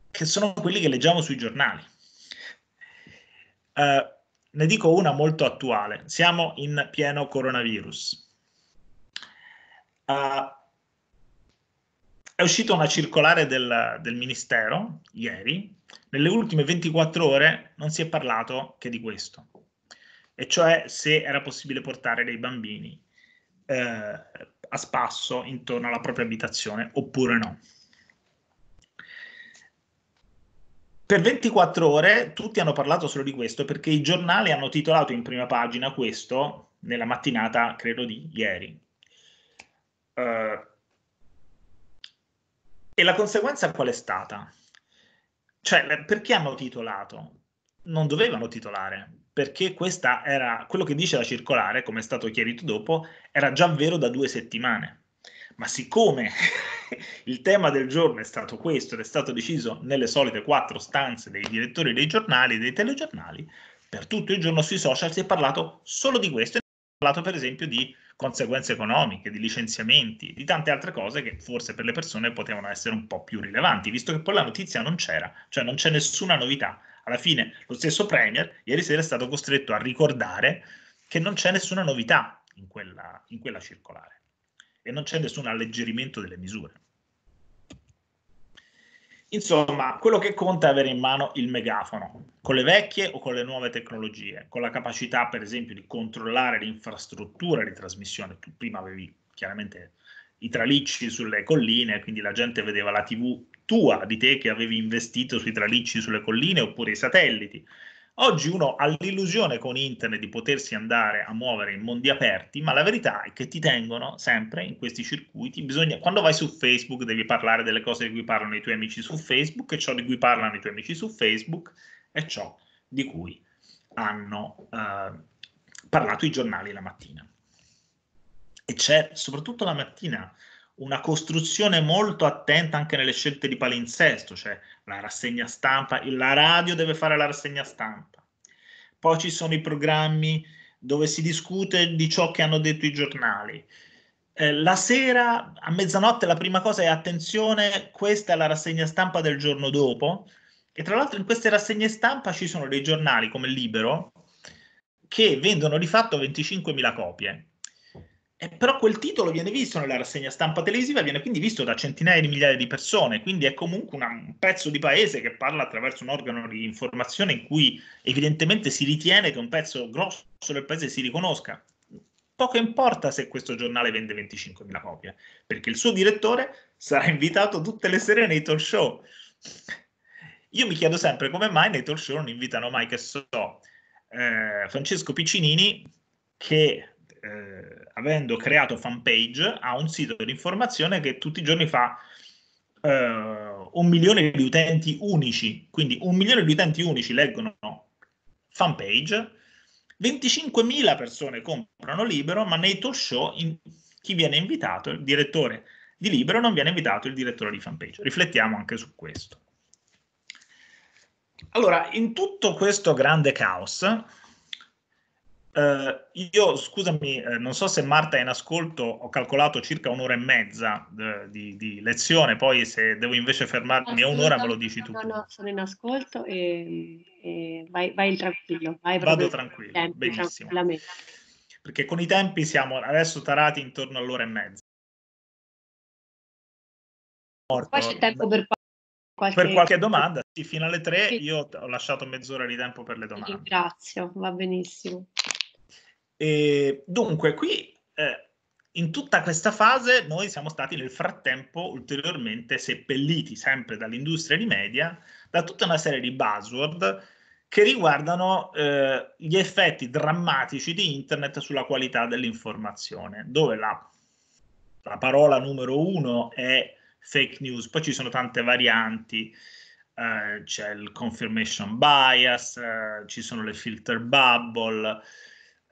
che sono quelli che leggiamo sui giornali. Uh, ne dico una molto attuale. Siamo in pieno coronavirus. Uh, è uscita una circolare del, del Ministero ieri. Nelle ultime 24 ore non si è parlato che di questo, e cioè se era possibile portare dei bambini eh, a spasso intorno alla propria abitazione oppure no. Per 24 ore tutti hanno parlato solo di questo perché i giornali hanno titolato in prima pagina questo nella mattinata, credo di ieri. Uh, e la conseguenza qual è stata? Cioè, perché hanno titolato? Non dovevano titolare, perché questa era quello che dice la circolare, come è stato chiarito dopo, era già vero da due settimane, ma siccome il tema del giorno è stato questo ed è stato deciso nelle solite quattro stanze dei direttori dei giornali e dei telegiornali, per tutto il giorno sui social si è parlato solo di questo e si è parlato per esempio di conseguenze economiche, di licenziamenti, di tante altre cose che forse per le persone potevano essere un po' più rilevanti, visto che poi la notizia non c'era, cioè non c'è nessuna novità. Alla fine lo stesso Premier ieri sera è stato costretto a ricordare che non c'è nessuna novità, in quella, in quella circolare e non c'è nessun alleggerimento delle misure. Insomma, quello che conta è avere in mano il megafono, con le vecchie o con le nuove tecnologie, con la capacità per esempio di controllare l'infrastruttura di trasmissione. Tu prima avevi chiaramente i tralicci sulle colline, quindi la gente vedeva la tv tua, di te che avevi investito sui tralicci sulle colline oppure i satelliti. Oggi uno ha l'illusione con internet di potersi andare a muovere in mondi aperti, ma la verità è che ti tengono sempre in questi circuiti. Bisogna, quando vai su Facebook devi parlare delle cose di cui parlano i tuoi amici su Facebook e ciò di cui parlano i tuoi amici su Facebook è ciò di cui hanno eh, parlato i giornali la mattina. E c'è soprattutto la mattina una costruzione molto attenta anche nelle scelte di palinsesto, cioè la rassegna stampa, la radio deve fare la rassegna stampa. Poi ci sono i programmi dove si discute di ciò che hanno detto i giornali. Eh, la sera, a mezzanotte, la prima cosa è attenzione, questa è la rassegna stampa del giorno dopo. E tra l'altro in queste rassegne stampa ci sono dei giornali come Libero che vendono di fatto 25.000 copie eh, però quel titolo viene visto nella rassegna stampa televisiva, viene quindi visto da centinaia di migliaia di persone, quindi è comunque una, un pezzo di paese che parla attraverso un organo di informazione in cui evidentemente si ritiene che un pezzo grosso del paese si riconosca. Poco importa se questo giornale vende 25.000 copie, perché il suo direttore sarà invitato tutte le sere nei talk show. Io mi chiedo sempre come mai nei talk show non invitano mai, che so, eh, Francesco Piccinini, che... Eh, avendo creato fanpage, ha un sito di informazione che tutti i giorni fa eh, un milione di utenti unici. Quindi un milione di utenti unici leggono fanpage, 25.000 persone comprano Libero, ma nei talk show in, chi viene invitato, il direttore di Libero, non viene invitato il direttore di fanpage. Riflettiamo anche su questo. Allora, in tutto questo grande caos, Uh, io scusami, eh, non so se Marta è in ascolto, ho calcolato circa un'ora e mezza eh, di, di, lezione, poi se devo invece fermarmi a un'ora me lo dici tu. No, no, sono in ascolto e, e vai, vai, tranquillo. Vai Vado tranquillo, tempi, benissimo. Perché con i tempi siamo adesso tarati intorno all'ora e mezza. Morto. Poi c'è tempo per Qualche... per qualche domanda. Sì, fino alle tre io ho lasciato mezz'ora di tempo per le domande. Grazie, va benissimo. E dunque, qui eh, in tutta questa fase noi siamo stati nel frattempo ulteriormente seppelliti sempre dall'industria di media da tutta una serie di buzzword che riguardano eh, gli effetti drammatici di internet sulla qualità dell'informazione, dove la, la parola numero uno è fake news, poi ci sono tante varianti, eh, c'è il confirmation bias, eh, ci sono le filter bubble,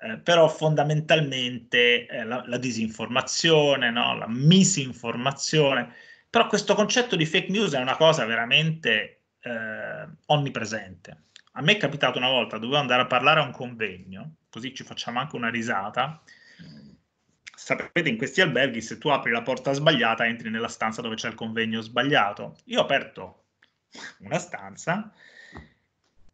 eh, però fondamentalmente eh, la, la, disinformazione, no? la misinformazione, però questo concetto di fake news è una cosa veramente eh, onnipresente. A me è capitato una volta, dovevo andare a parlare a un convegno, così ci facciamo anche una risata. Sapete, in questi alberghi, se tu apri la porta sbagliata, entri nella stanza dove c'è il convegno sbagliato. Io ho aperto una stanza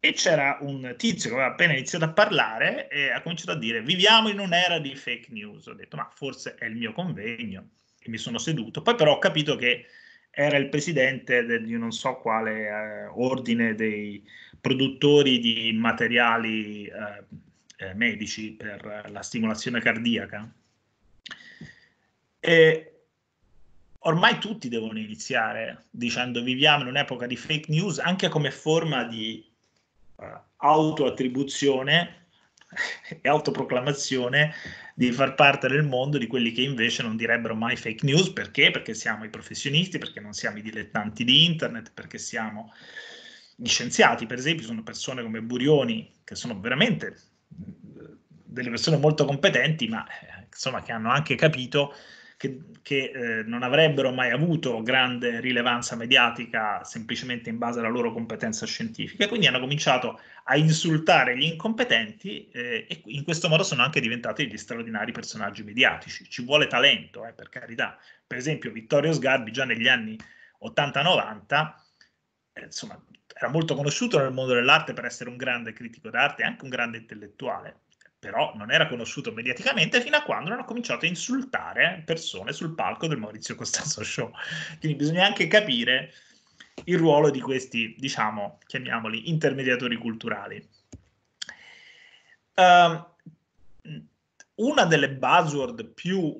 e c'era un tizio che aveva appena iniziato a parlare e ha cominciato a dire viviamo in un'era di fake news. Ho detto ma forse è il mio convegno e mi sono seduto. Poi però ho capito che era il presidente di non so quale eh, ordine dei produttori di materiali eh, eh, medici per la stimolazione cardiaca. E ormai tutti devono iniziare dicendo viviamo in un'epoca di fake news anche come forma di eh, autoattribuzione e autoproclamazione di far parte del mondo di quelli che invece non direbbero mai fake news perché? Perché siamo i professionisti, perché non siamo i dilettanti di internet, perché siamo gli scienziati, per esempio, sono persone come Burioni che sono veramente eh, delle persone molto competenti, ma eh, insomma che hanno anche capito che, che eh, non avrebbero mai avuto grande rilevanza mediatica semplicemente in base alla loro competenza scientifica, quindi hanno cominciato a insultare gli incompetenti eh, e in questo modo sono anche diventati degli straordinari personaggi mediatici. Ci vuole talento, eh, per carità. Per esempio Vittorio Sgarbi già negli anni 80-90, eh, insomma, era molto conosciuto nel mondo dell'arte per essere un grande critico d'arte e anche un grande intellettuale però non era conosciuto mediaticamente fino a quando hanno cominciato a insultare persone sul palco del Maurizio Costanzo Show. Quindi bisogna anche capire il ruolo di questi, diciamo, chiamiamoli intermediatori culturali. Uh, una delle buzzword più uh,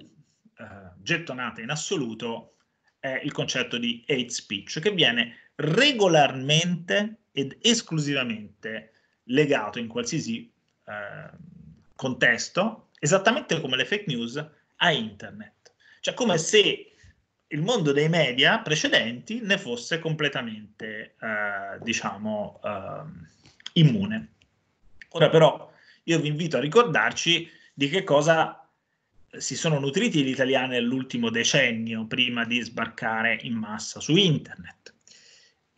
gettonate in assoluto è il concetto di hate speech, che viene regolarmente ed esclusivamente legato in qualsiasi uh, contesto, esattamente come le fake news, a internet. Cioè come se il mondo dei media precedenti ne fosse completamente, eh, diciamo, eh, immune. Ora però io vi invito a ricordarci di che cosa si sono nutriti gli italiani nell'ultimo decennio prima di sbarcare in massa su internet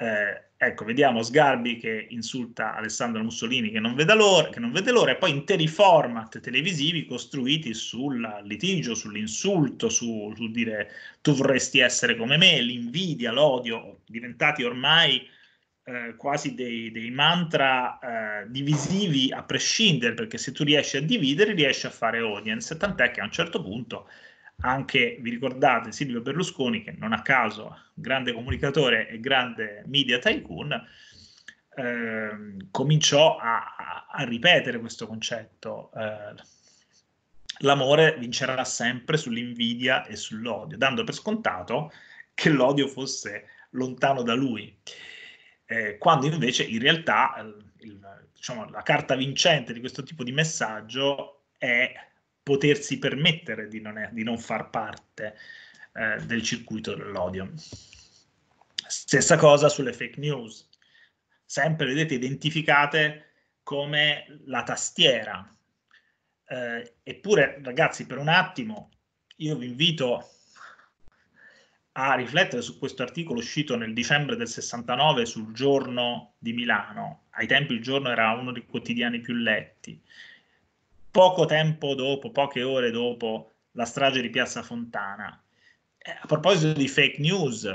eh, ecco, vediamo Sgarbi che insulta Alessandro Mussolini che non, l'ora, che non vede l'ora, e poi interi format televisivi costruiti sul litigio, sull'insulto, sul su dire tu vorresti essere come me, l'invidia, l'odio, diventati ormai eh, quasi dei, dei mantra eh, divisivi a prescindere, perché se tu riesci a dividere riesci a fare audience, tant'è che a un certo punto anche, vi ricordate, Silvio Berlusconi, che non a caso grande comunicatore e grande media tycoon, eh, cominciò a, a, ripetere questo concetto. Eh, l'amore vincerà sempre sull'invidia e sull'odio, dando per scontato che l'odio fosse lontano da lui, eh, quando invece in realtà il, diciamo, la carta vincente di questo tipo di messaggio è potersi permettere di non, è, di non far parte eh, del circuito dell'odio. Stessa cosa sulle fake news, sempre vedete identificate come la tastiera. Eh, eppure, ragazzi, per un attimo io vi invito a riflettere su questo articolo uscito nel dicembre del 69 sul giorno di Milano. Ai tempi il giorno era uno dei quotidiani più letti poco tempo dopo, poche ore dopo la strage di Piazza Fontana. Eh, a proposito di fake news,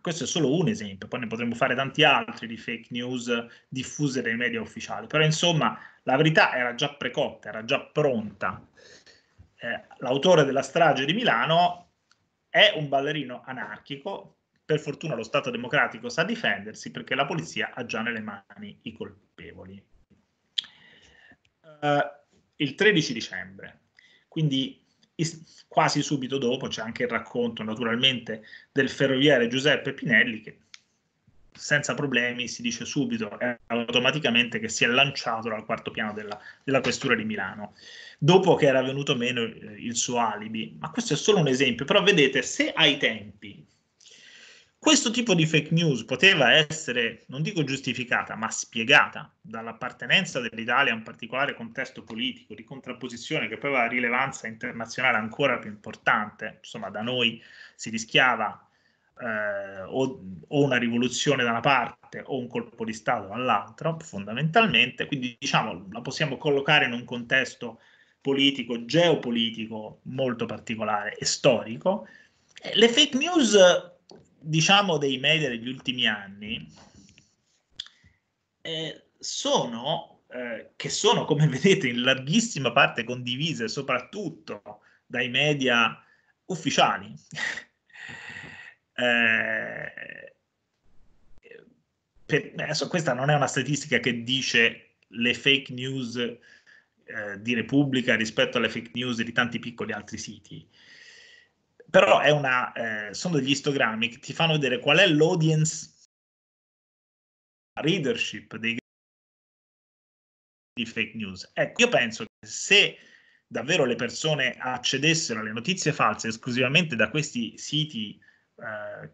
questo è solo un esempio, poi ne potremmo fare tanti altri di fake news diffuse dai media ufficiali, però insomma la verità era già precotta, era già pronta. Eh, l'autore della strage di Milano è un ballerino anarchico, per fortuna lo Stato democratico sa difendersi perché la polizia ha già nelle mani i colpevoli. Uh, il 13 dicembre, quindi quasi subito dopo c'è anche il racconto naturalmente del ferroviere Giuseppe Pinelli che senza problemi si dice subito eh, automaticamente che si è lanciato dal quarto piano della, della, questura di Milano dopo che era venuto meno eh, il suo alibi ma questo è solo un esempio però vedete se ai tempi questo tipo di fake news poteva essere, non dico giustificata, ma spiegata dall'appartenenza dell'Italia a un particolare contesto politico di contrapposizione che poi aveva rilevanza internazionale ancora più importante. Insomma, da noi si rischiava eh, o, o, una rivoluzione da una parte o un colpo di Stato dall'altra, fondamentalmente. Quindi, diciamo, la possiamo collocare in un contesto politico, geopolitico molto particolare e storico. Eh, le fake news diciamo dei media degli ultimi anni eh, sono eh, che sono come vedete in larghissima parte condivise soprattutto dai media ufficiali eh, per, adesso questa non è una statistica che dice le fake news eh, di Repubblica rispetto alle fake news di tanti piccoli altri siti però una, eh, sono degli istogrammi che ti fanno vedere qual è l'audience readership dei di fake news. Ecco, io penso che se davvero le persone accedessero alle notizie false esclusivamente da questi siti eh,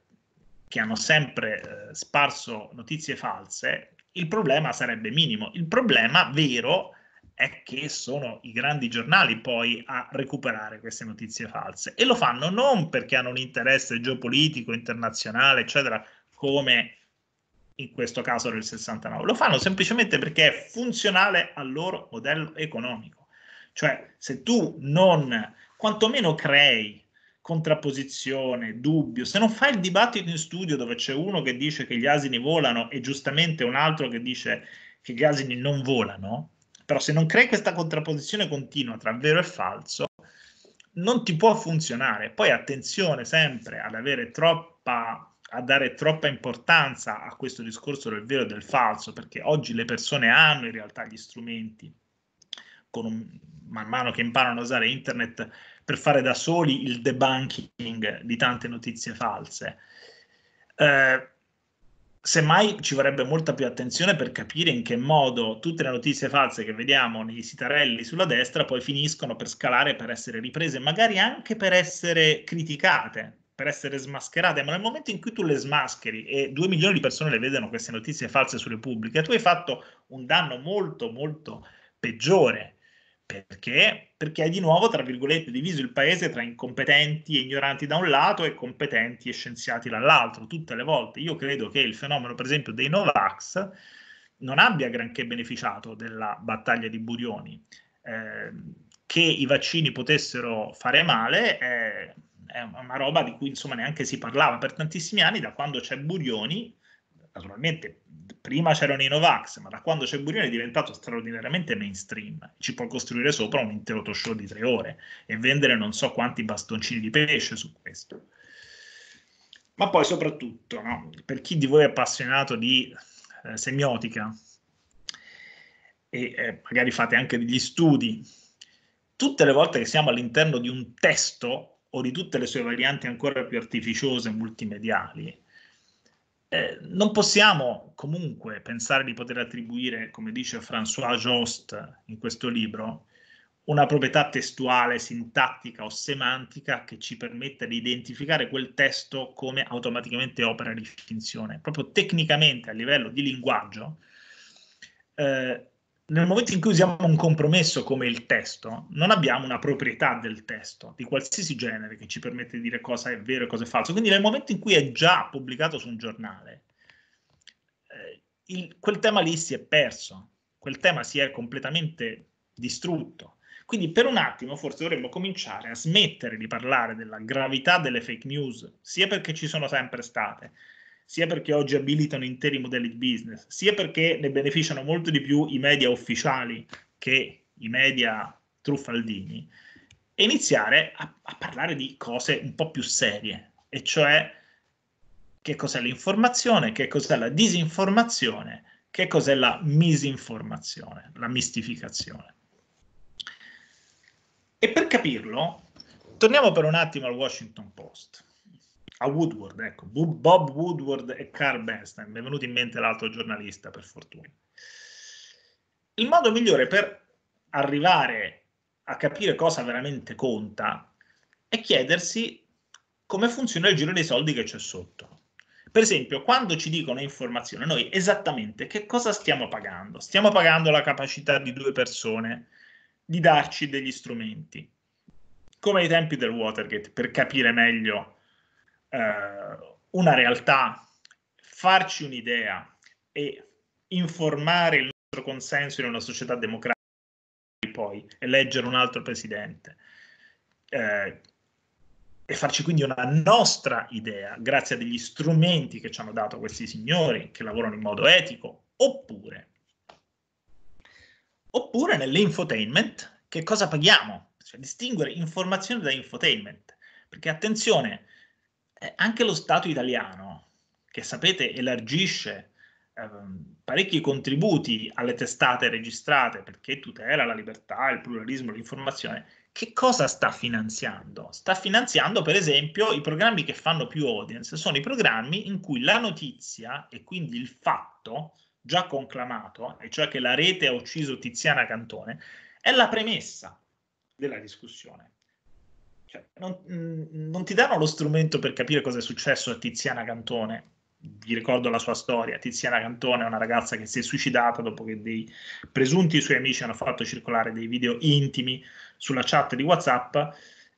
che hanno sempre eh, sparso notizie false, il problema sarebbe minimo. Il problema vero è è che sono i grandi giornali poi a recuperare queste notizie false e lo fanno non perché hanno un interesse geopolitico, internazionale, eccetera, come in questo caso del 69, lo fanno semplicemente perché è funzionale al loro modello economico. Cioè, se tu non quantomeno crei contrapposizione, dubbio, se non fai il dibattito in studio dove c'è uno che dice che gli asini volano e giustamente un altro che dice che gli asini non volano, però se non crei questa contrapposizione continua tra vero e falso, non ti può funzionare. Poi attenzione sempre ad avere troppa a dare troppa importanza a questo discorso del vero e del falso, perché oggi le persone hanno in realtà gli strumenti un, man mano che imparano a usare internet per fare da soli il debunking di tante notizie false. Eh, semmai ci vorrebbe molta più attenzione per capire in che modo tutte le notizie false che vediamo nei sitarelli sulla destra poi finiscono per scalare, per essere riprese, magari anche per essere criticate, per essere smascherate, ma nel momento in cui tu le smascheri e due milioni di persone le vedono queste notizie false sulle pubbliche, tu hai fatto un danno molto, molto peggiore perché? Perché hai di nuovo, tra virgolette, diviso il paese tra incompetenti e ignoranti da un lato e competenti e scienziati dall'altro, tutte le volte. Io credo che il fenomeno, per esempio, dei Novax non abbia granché beneficiato della battaglia di Burioni. Eh, che i vaccini potessero fare male è, è una roba di cui insomma neanche si parlava per tantissimi anni, da quando c'è Burioni, naturalmente prima c'erano i Novax, ma da quando c'è Burioni è diventato straordinariamente mainstream. Ci può costruire sopra un intero talk show di tre ore e vendere non so quanti bastoncini di pesce su questo. Ma poi soprattutto, no, per chi di voi è appassionato di eh, semiotica e eh, magari fate anche degli studi, tutte le volte che siamo all'interno di un testo o di tutte le sue varianti ancora più artificiose multimediali, eh, non possiamo comunque pensare di poter attribuire, come dice François Jost in questo libro, una proprietà testuale, sintattica o semantica che ci permetta di identificare quel testo come automaticamente opera di finzione. Proprio tecnicamente, a livello di linguaggio, eh, nel momento in cui usiamo un compromesso come il testo, non abbiamo una proprietà del testo di qualsiasi genere che ci permette di dire cosa è vero e cosa è falso. Quindi nel momento in cui è già pubblicato su un giornale, eh, il, quel tema lì si è perso, quel tema si è completamente distrutto. Quindi per un attimo forse dovremmo cominciare a smettere di parlare della gravità delle fake news, sia perché ci sono sempre state, sia perché oggi abilitano interi modelli di business, sia perché ne beneficiano molto di più i media ufficiali che i media truffaldini, e iniziare a, a parlare di cose un po' più serie, e cioè che cos'è l'informazione, che cos'è la disinformazione, che cos'è la misinformazione, la mistificazione. E per capirlo, torniamo per un attimo al Washington Post a Woodward, ecco, Bob Woodward e Carl Bernstein, mi è venuto in mente l'altro giornalista per fortuna. Il modo migliore per arrivare a capire cosa veramente conta è chiedersi come funziona il giro dei soldi che c'è sotto. Per esempio, quando ci dicono informazione, noi esattamente che cosa stiamo pagando? Stiamo pagando la capacità di due persone di darci degli strumenti, come ai tempi del Watergate, per capire meglio eh, una realtà, farci un'idea e informare il nostro consenso in una società democratica poi eleggere un altro presidente eh, e farci quindi una nostra idea grazie a degli strumenti che ci hanno dato questi signori che lavorano in modo etico oppure oppure nell'infotainment che cosa paghiamo cioè distinguere informazione da infotainment perché attenzione eh, anche lo Stato italiano, che sapete elargisce eh, parecchi contributi alle testate registrate perché tutela la libertà, il pluralismo, l'informazione, che cosa sta finanziando? Sta finanziando, per esempio, i programmi che fanno più audience, sono i programmi in cui la notizia e quindi il fatto già conclamato, e cioè che la rete ha ucciso Tiziana Cantone, è la premessa della discussione cioè, non, mm, non, ti danno lo strumento per capire cosa è successo a Tiziana Cantone. Vi ricordo la sua storia. Tiziana Cantone è una ragazza che si è suicidata dopo che dei presunti suoi amici hanno fatto circolare dei video intimi sulla chat di WhatsApp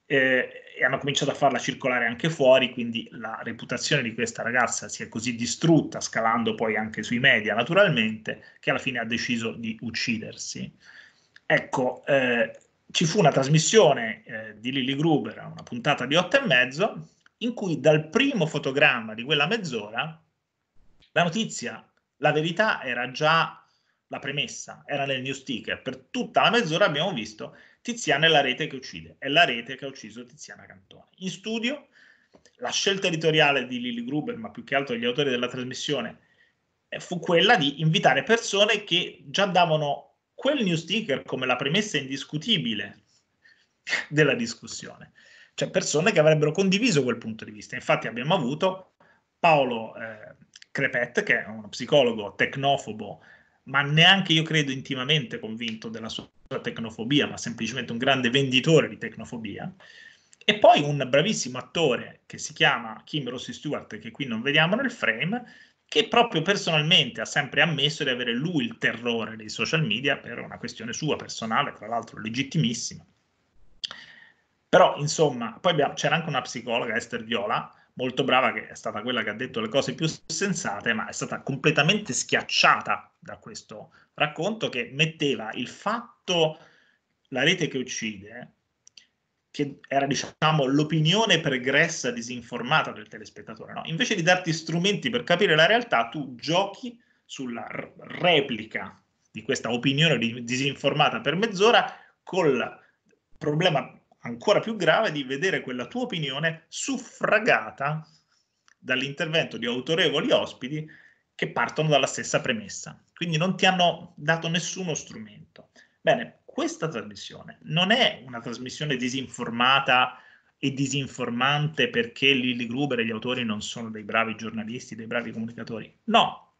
eh, e hanno cominciato a farla circolare anche fuori. Quindi la reputazione di questa ragazza si è così distrutta, scalando poi anche sui media naturalmente, che alla fine ha deciso di uccidersi. Ecco, eh, ci fu una trasmissione eh, di Lily Gruber, una puntata di otto e mezzo, in cui dal primo fotogramma di quella mezz'ora la notizia, la verità era già la premessa, era nel news newsticker. Per tutta la mezz'ora abbiamo visto Tiziana è la rete che uccide, è la rete che ha ucciso Tiziana Cantone. In studio la scelta editoriale di Lily Gruber, ma più che altro degli autori della trasmissione, eh, fu quella di invitare persone che già davano quel sticker come la premessa indiscutibile della discussione, cioè persone che avrebbero condiviso quel punto di vista. Infatti abbiamo avuto Paolo eh, Crepet, che è uno psicologo tecnofobo, ma neanche io credo intimamente convinto della sua tecnofobia, ma semplicemente un grande venditore di tecnofobia, e poi un bravissimo attore che si chiama Kim Rossi Stewart, che qui non vediamo nel frame, che proprio personalmente ha sempre ammesso di avere lui il terrore dei social media per una questione sua personale, tra l'altro legittimissima. Però, insomma, poi abbiamo, c'era anche una psicologa, Esther Viola, molto brava, che è stata quella che ha detto le cose più sensate, ma è stata completamente schiacciata da questo racconto che metteva il fatto la rete che uccide che era diciamo, l'opinione pregressa disinformata del telespettatore. No? Invece di darti strumenti per capire la realtà, tu giochi sulla r- replica di questa opinione di- disinformata per mezz'ora col problema ancora più grave di vedere quella tua opinione suffragata dall'intervento di autorevoli ospiti che partono dalla stessa premessa. Quindi non ti hanno dato nessuno strumento. Bene, questa trasmissione non è una trasmissione disinformata e disinformante perché Lilly Gruber e gli autori non sono dei bravi giornalisti, dei bravi comunicatori. No,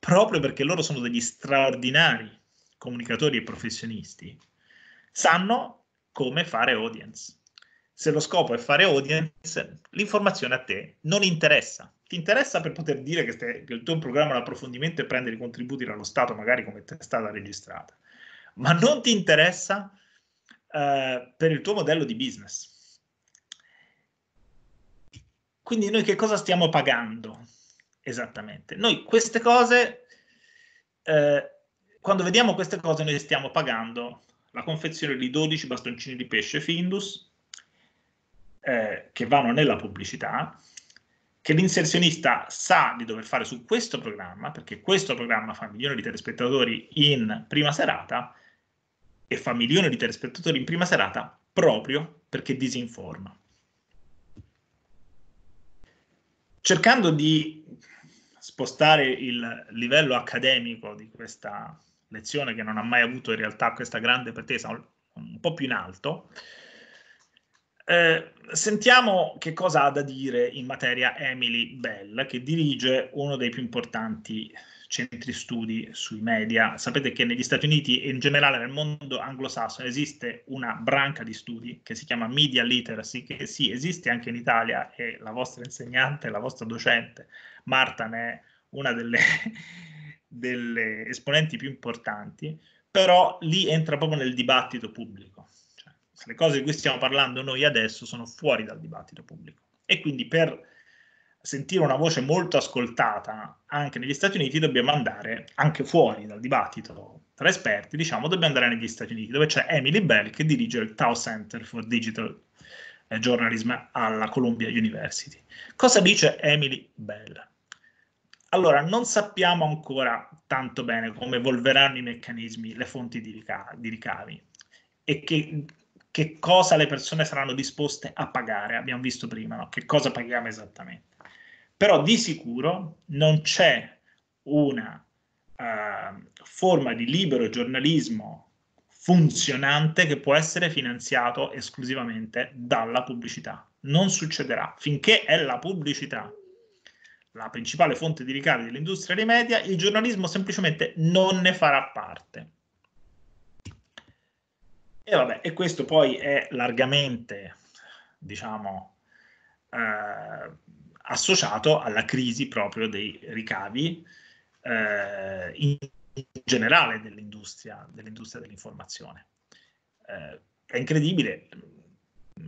proprio perché loro sono degli straordinari comunicatori e professionisti, sanno come fare audience. Se lo scopo è fare audience, l'informazione a te non interessa. Ti interessa per poter dire che, te, che il tuo programma è un approfondimento e prendere i contributi dallo Stato, magari come testata registrata ma non ti interessa eh, per il tuo modello di business. Quindi noi che cosa stiamo pagando esattamente? Noi queste cose, eh, quando vediamo queste cose, noi stiamo pagando la confezione di 12 bastoncini di pesce Findus eh, che vanno nella pubblicità, che l'inserzionista sa di dover fare su questo programma, perché questo programma fa milioni di telespettatori in prima serata, e fa milioni di telespettatori in prima serata proprio perché disinforma. Cercando di spostare il livello accademico di questa lezione che non ha mai avuto in realtà questa grande pretesa un po' più in alto, eh, sentiamo che cosa ha da dire in materia Emily Bell, che dirige uno dei più importanti centri studi sui media. Sapete che negli Stati Uniti e in generale nel mondo anglosassone esiste una branca di studi che si chiama media literacy, che sì, esiste anche in Italia e la vostra insegnante, la vostra docente Marta ne è una delle, delle esponenti più importanti, però lì entra proprio nel dibattito pubblico. Cioè, le cose di cui stiamo parlando noi adesso sono fuori dal dibattito pubblico e quindi per sentire una voce molto ascoltata anche negli Stati Uniti, dobbiamo andare anche fuori dal dibattito tra esperti, diciamo, dobbiamo andare negli Stati Uniti, dove c'è Emily Bell che dirige il Tao Center for Digital eh, Journalism alla Columbia University. Cosa dice Emily Bell? Allora, non sappiamo ancora tanto bene come evolveranno i meccanismi, le fonti di, rica- di ricavi e che, che, cosa le persone saranno disposte a pagare. Abbiamo visto prima no? che cosa paghiamo esattamente però di sicuro non c'è una uh, forma di libero giornalismo funzionante che può essere finanziato esclusivamente dalla pubblicità. Non succederà finché è la pubblicità la principale fonte di ricavi dell'industria dei media, il giornalismo semplicemente non ne farà parte. E vabbè, e questo poi è largamente, diciamo, eh, associato alla crisi proprio dei ricavi eh, in, generale dell'industria, dell'industria dell'informazione. Eh, è incredibile,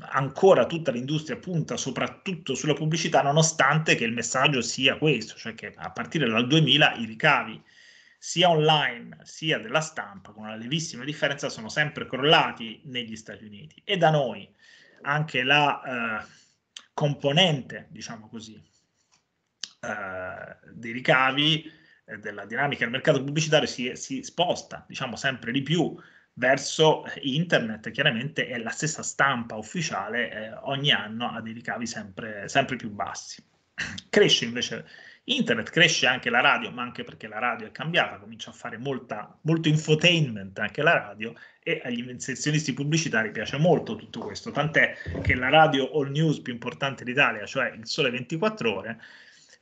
ancora tutta l'industria punta soprattutto sulla pubblicità, nonostante che il messaggio sia questo, cioè che a partire dal 2000 i ricavi sia online sia della stampa, con una levissima differenza, sono sempre crollati negli Stati Uniti e da noi anche la... Eh, componente, diciamo così, eh, dei ricavi eh, della dinamica del mercato pubblicitario si, si sposta, diciamo, sempre di più verso internet, chiaramente è la stessa stampa ufficiale, eh, ogni anno ha dei ricavi sempre, sempre più bassi. Cresce invece internet, cresce anche la radio, ma anche perché la radio è cambiata, comincia a fare molta, molto infotainment anche la radio e agli inserzionisti pubblicitari piace molto tutto questo, tant'è che la radio all news più importante d'Italia, cioè il Sole 24 ore,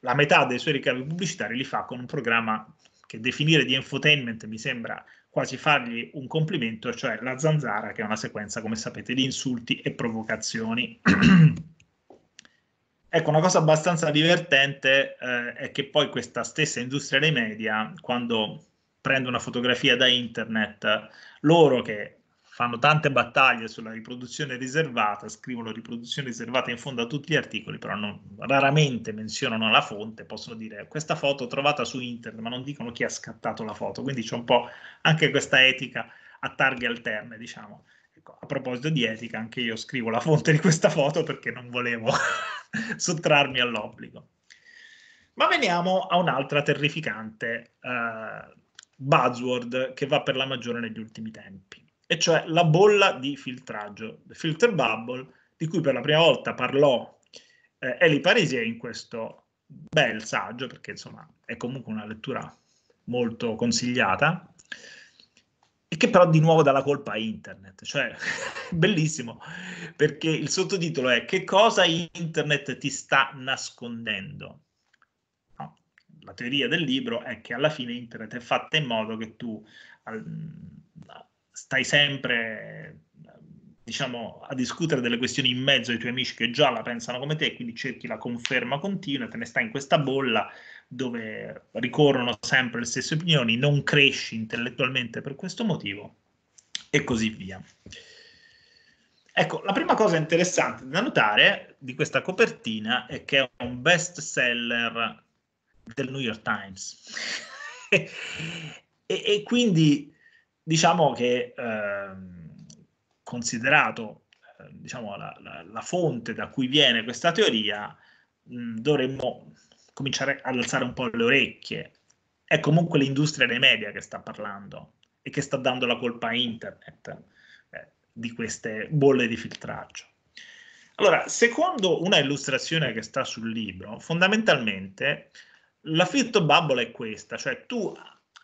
la metà dei suoi ricavi pubblicitari li fa con un programma che definire di infotainment mi sembra quasi fargli un complimento, cioè la zanzara, che è una sequenza, come sapete, di insulti e provocazioni. ecco, una cosa abbastanza divertente eh, è che poi questa stessa industria dei media, quando prendo una fotografia da internet, loro che fanno tante battaglie sulla riproduzione riservata, scrivono riproduzione riservata in fondo a tutti gli articoli, però non, raramente menzionano la fonte, possono dire questa foto trovata su internet, ma non dicono chi ha scattato la foto, quindi c'è un po' anche questa etica a targhe alterne, diciamo. Ecco, a proposito di etica, anche io scrivo la fonte di questa foto perché non volevo sottrarmi all'obbligo. Ma veniamo a un'altra terrificante eh, buzzword che va per la maggiore negli ultimi tempi, e cioè la bolla di filtraggio, the filter bubble, di cui per la prima volta parlò eh, Eli Parisier in questo bel saggio, perché insomma è comunque una lettura molto consigliata, e che però di nuovo dà la colpa a internet, cioè bellissimo, perché il sottotitolo è Che cosa internet ti sta nascondendo? la teoria del libro è che alla fine internet è fatta in modo che tu stai sempre diciamo, a discutere delle questioni in mezzo ai tuoi amici che già la pensano come te, quindi cerchi la conferma continua, te ne stai in questa bolla dove ricorrono sempre le stesse opinioni, non cresci intellettualmente per questo motivo e così via. Ecco, la prima cosa interessante da notare di questa copertina è che è un best seller del New York Times. e, e, quindi diciamo che ehm, eh, considerato diciamo la, la, la, fonte da cui viene questa teoria, mh, dovremmo cominciare ad alzare un po' le orecchie. È comunque l'industria dei media che sta parlando e che sta dando la colpa a internet eh, di queste bolle di filtraggio. Allora, secondo una illustrazione che sta sul libro, fondamentalmente la bubble è questa, cioè tu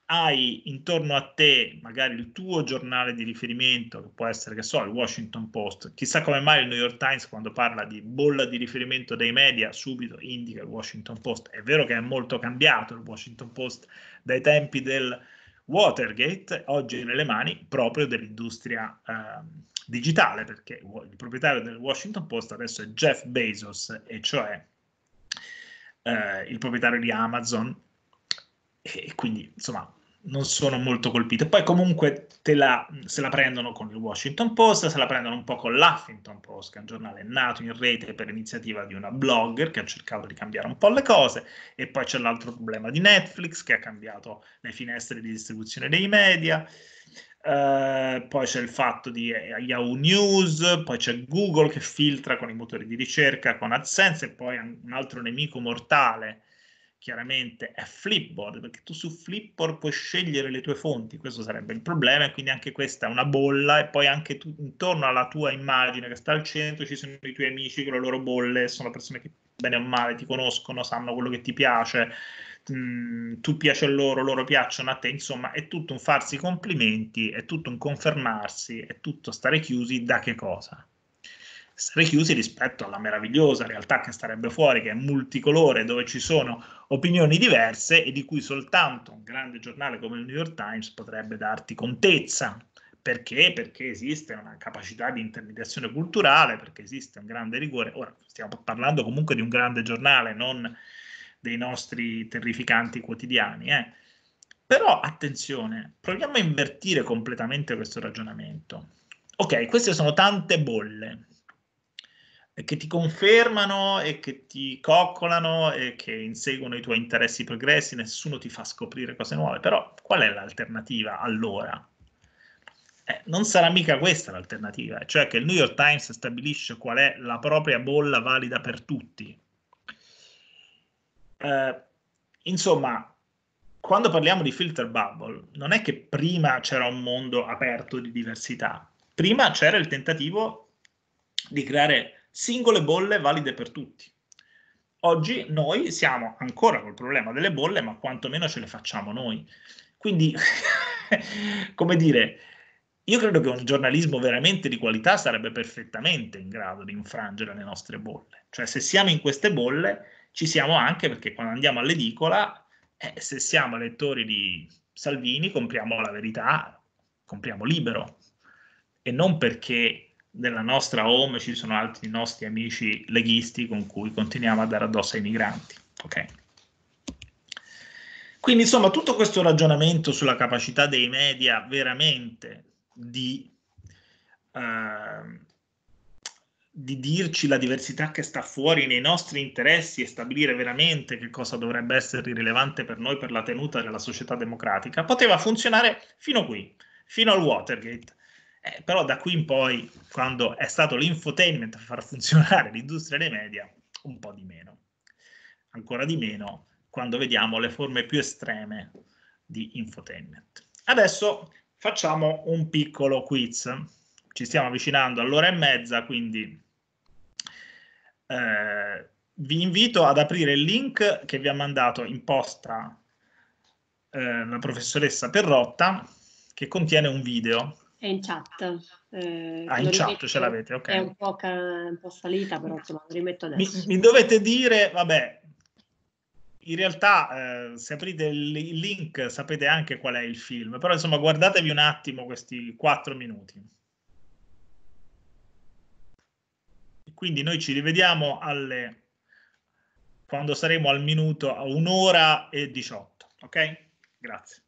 hai intorno a te magari il tuo giornale di riferimento, che può essere, che so, il Washington Post, chissà come mai il New York Times quando parla di bolla di riferimento dei media subito indica il Washington Post, è vero che è molto cambiato il Washington Post dai tempi del Watergate, oggi è nelle mani proprio dell'industria eh, digitale, perché il proprietario del Washington Post adesso è Jeff Bezos, e cioè eh, il proprietario di Amazon e quindi insomma non sono molto colpito. Poi comunque la, se la prendono con il Washington Post, se la prendono un po' con l'Huffington Post, che è un giornale nato in rete per iniziativa di una blogger che ha cercato di cambiare un po' le cose, e poi c'è l'altro problema di Netflix che ha cambiato le finestre di distribuzione dei media. Eh, poi c'è il fatto di eh, Yahoo News, poi c'è Google che filtra con i motori di ricerca, con AdSense e poi un altro nemico mortale chiaramente è Flipboard, perché tu su Flipboard puoi scegliere le tue fonti, questo sarebbe il problema e quindi anche questa è una bolla e poi anche tu, intorno alla tua immagine che sta al centro ci sono i tuoi amici con le loro bolle, sono persone che bene o male ti conoscono, sanno quello che ti piace Mm, tu piaci a loro, loro piacciono a te, insomma è tutto un farsi complimenti, è tutto un confermarsi, è tutto stare chiusi da che cosa? stare chiusi rispetto alla meravigliosa realtà che starebbe fuori, che è multicolore, dove ci sono opinioni diverse e di cui soltanto un grande giornale come il New York Times potrebbe darti contezza. Perché? Perché esiste una capacità di intermediazione culturale, perché esiste un grande rigore. Ora, stiamo parlando comunque di un grande giornale, non dei nostri terrificanti quotidiani. Eh. Però attenzione, proviamo a invertire completamente questo ragionamento. Ok, queste sono tante bolle eh, che ti confermano e che ti coccolano e che inseguono i tuoi interessi progressi, nessuno ti fa scoprire cose nuove, però qual è l'alternativa allora? Eh, non sarà mica questa l'alternativa, cioè che il New York Times stabilisce qual è la propria bolla valida per tutti, eh, insomma, quando parliamo di filter bubble, non è che prima c'era un mondo aperto di diversità, prima c'era il tentativo di creare singole bolle valide per tutti. Oggi noi siamo ancora col problema delle bolle, ma quantomeno ce le facciamo noi. Quindi, come dire, io credo che un giornalismo veramente di qualità sarebbe perfettamente in grado di infrangere le nostre bolle. Cioè, se siamo in queste bolle, ci siamo anche perché quando andiamo all'edicola, eh, se siamo lettori di Salvini, compriamo la verità, compriamo libero. E non perché nella nostra home ci sono altri nostri amici leghisti con cui continuiamo a dare addosso ai migranti. Ok. Quindi insomma tutto questo ragionamento sulla capacità dei media veramente di... Eh, di dirci la diversità che sta fuori nei nostri interessi e stabilire veramente che cosa dovrebbe essere rilevante per noi per la tenuta della società democratica, poteva funzionare fino a qui, fino al Watergate. Eh, però da qui in poi, quando è stato l'infotainment a far funzionare l'industria dei media, un po' di meno. Ancora di meno quando vediamo le forme più estreme di infotainment. Adesso facciamo un piccolo quiz. Ci stiamo avvicinando all'ora e mezza, quindi eh, vi invito ad aprire il link che vi ha mandato in posta eh, la professoressa Perrotta, che contiene un video. È in chat. Eh, ah, in chat rimetto, ce l'avete, ok. È un po', un po salita, però insomma, lo rimetto adesso. Mi, mi, dovete dire, vabbè, in realtà eh, se aprite il link sapete anche qual è il film, però insomma guardatevi un attimo questi quattro minuti. Quindi noi ci rivediamo alle, quando saremo al minuto a un'ora e 18. Ok? Grazie.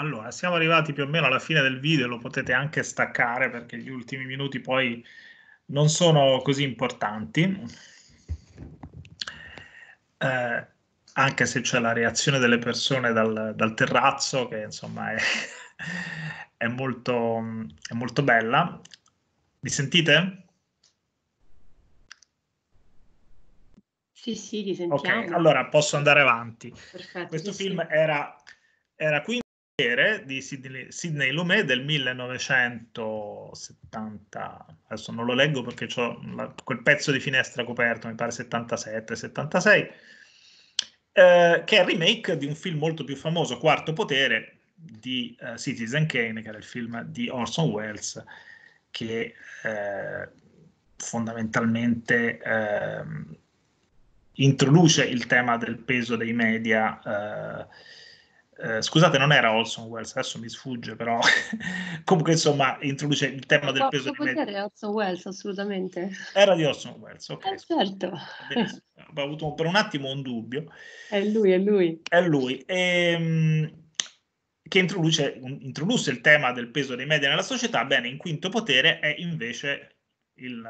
Allora, siamo arrivati più o meno alla fine del video, lo potete anche staccare perché gli ultimi minuti poi non sono così importanti, eh, anche se c'è la reazione delle persone dal, dal terrazzo che insomma è, è, molto, è molto bella. Mi sentite? Sì, sì, ti sentiamo. Ok, allora posso andare avanti. Perfetto, Questo sì, film sì. era, era quindi di Sidney, Sidney Lumet del 1970, adesso non lo leggo perché ho la, quel pezzo di finestra coperto, mi pare 77-76, eh, che è il remake di un film molto più famoso, Quarto Potere, di uh, Citizen Kane, che era il film di Orson Welles, che eh, fondamentalmente eh, introduce il tema del peso dei media eh, eh, scusate, non era Olson Wells, adesso mi sfugge, però comunque insomma introduce il tema del peso di media. Era Olson Wells, assolutamente. Era di Olson Wells, ok. Eh, certo. Ho avuto per un attimo un dubbio. È lui, è lui. È lui. E, ehm, che introduce, introdusse il tema del peso dei media nella società, bene, in quinto potere è invece il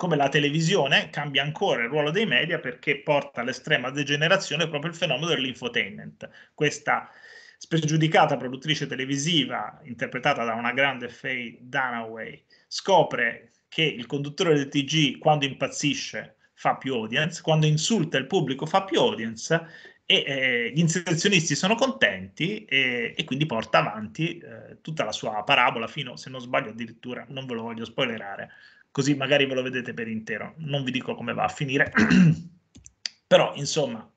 come la televisione cambia ancora il ruolo dei media perché porta all'estrema degenerazione proprio il fenomeno dell'infotainment. Questa spregiudicata produttrice televisiva, interpretata da una grande Faye Dunaway, scopre che il conduttore del TG, quando impazzisce, fa più audience, quando insulta il pubblico fa più audience e eh, gli inserzionisti sono contenti e, e quindi porta avanti eh, tutta la sua parabola fino, se non sbaglio addirittura, non ve lo voglio spoilerare, così magari ve lo vedete per intero. Non vi dico come va a finire, però insomma,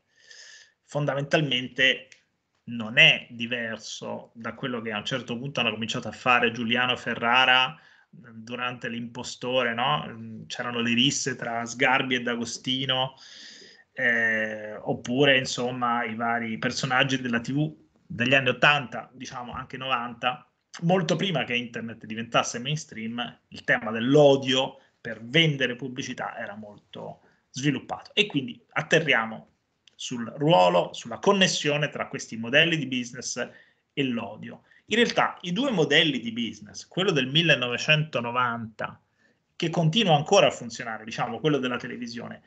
fondamentalmente non è diverso da quello che a un certo punto hanno cominciato a fare Giuliano Ferrara mm, durante l'impostore, no? Mm, c'erano le risse tra Sgarbi e D'Agostino, eh, oppure insomma i vari personaggi della TV degli anni 80, diciamo anche 90, molto prima che internet diventasse mainstream, il tema dell'odio per vendere pubblicità era molto sviluppato. E quindi atterriamo sul ruolo, sulla connessione tra questi modelli di business e l'odio. In realtà i due modelli di business, quello del 1990, che continua ancora a funzionare, diciamo quello della televisione,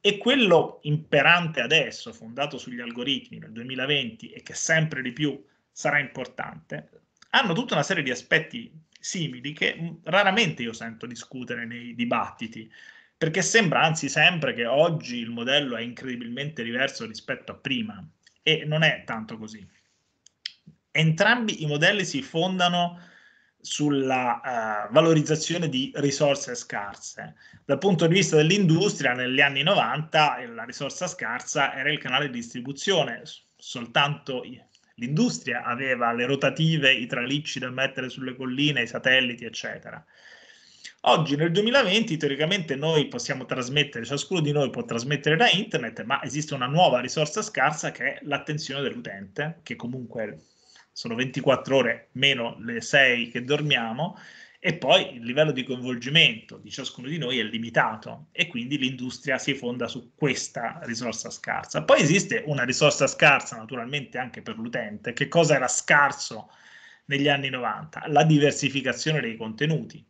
e quello imperante adesso, fondato sugli algoritmi nel 2020 e che sempre di più sarà importante, hanno tutta una serie di aspetti simili che mm, raramente io sento discutere nei dibattiti, perché sembra anzi sempre che oggi il modello è incredibilmente diverso rispetto a prima e non è tanto così. Entrambi i modelli si fondano sulla uh, valorizzazione di risorse scarse. Dal punto di vista dell'industria, negli anni 90 la risorsa scarsa era il canale di distribuzione, soltanto L'industria aveva le rotative, i tralicci da mettere sulle colline, i satelliti, eccetera. Oggi nel 2020 teoricamente noi possiamo trasmettere, ciascuno di noi può trasmettere da internet, ma esiste una nuova risorsa scarsa che è l'attenzione dell'utente, che comunque sono 24 ore meno le 6 che dormiamo, e poi il livello di coinvolgimento di ciascuno di noi è limitato e quindi l'industria si fonda su questa risorsa scarsa. Poi esiste una risorsa scarsa naturalmente anche per l'utente. Che cosa era scarso negli anni 90? La diversificazione dei contenuti.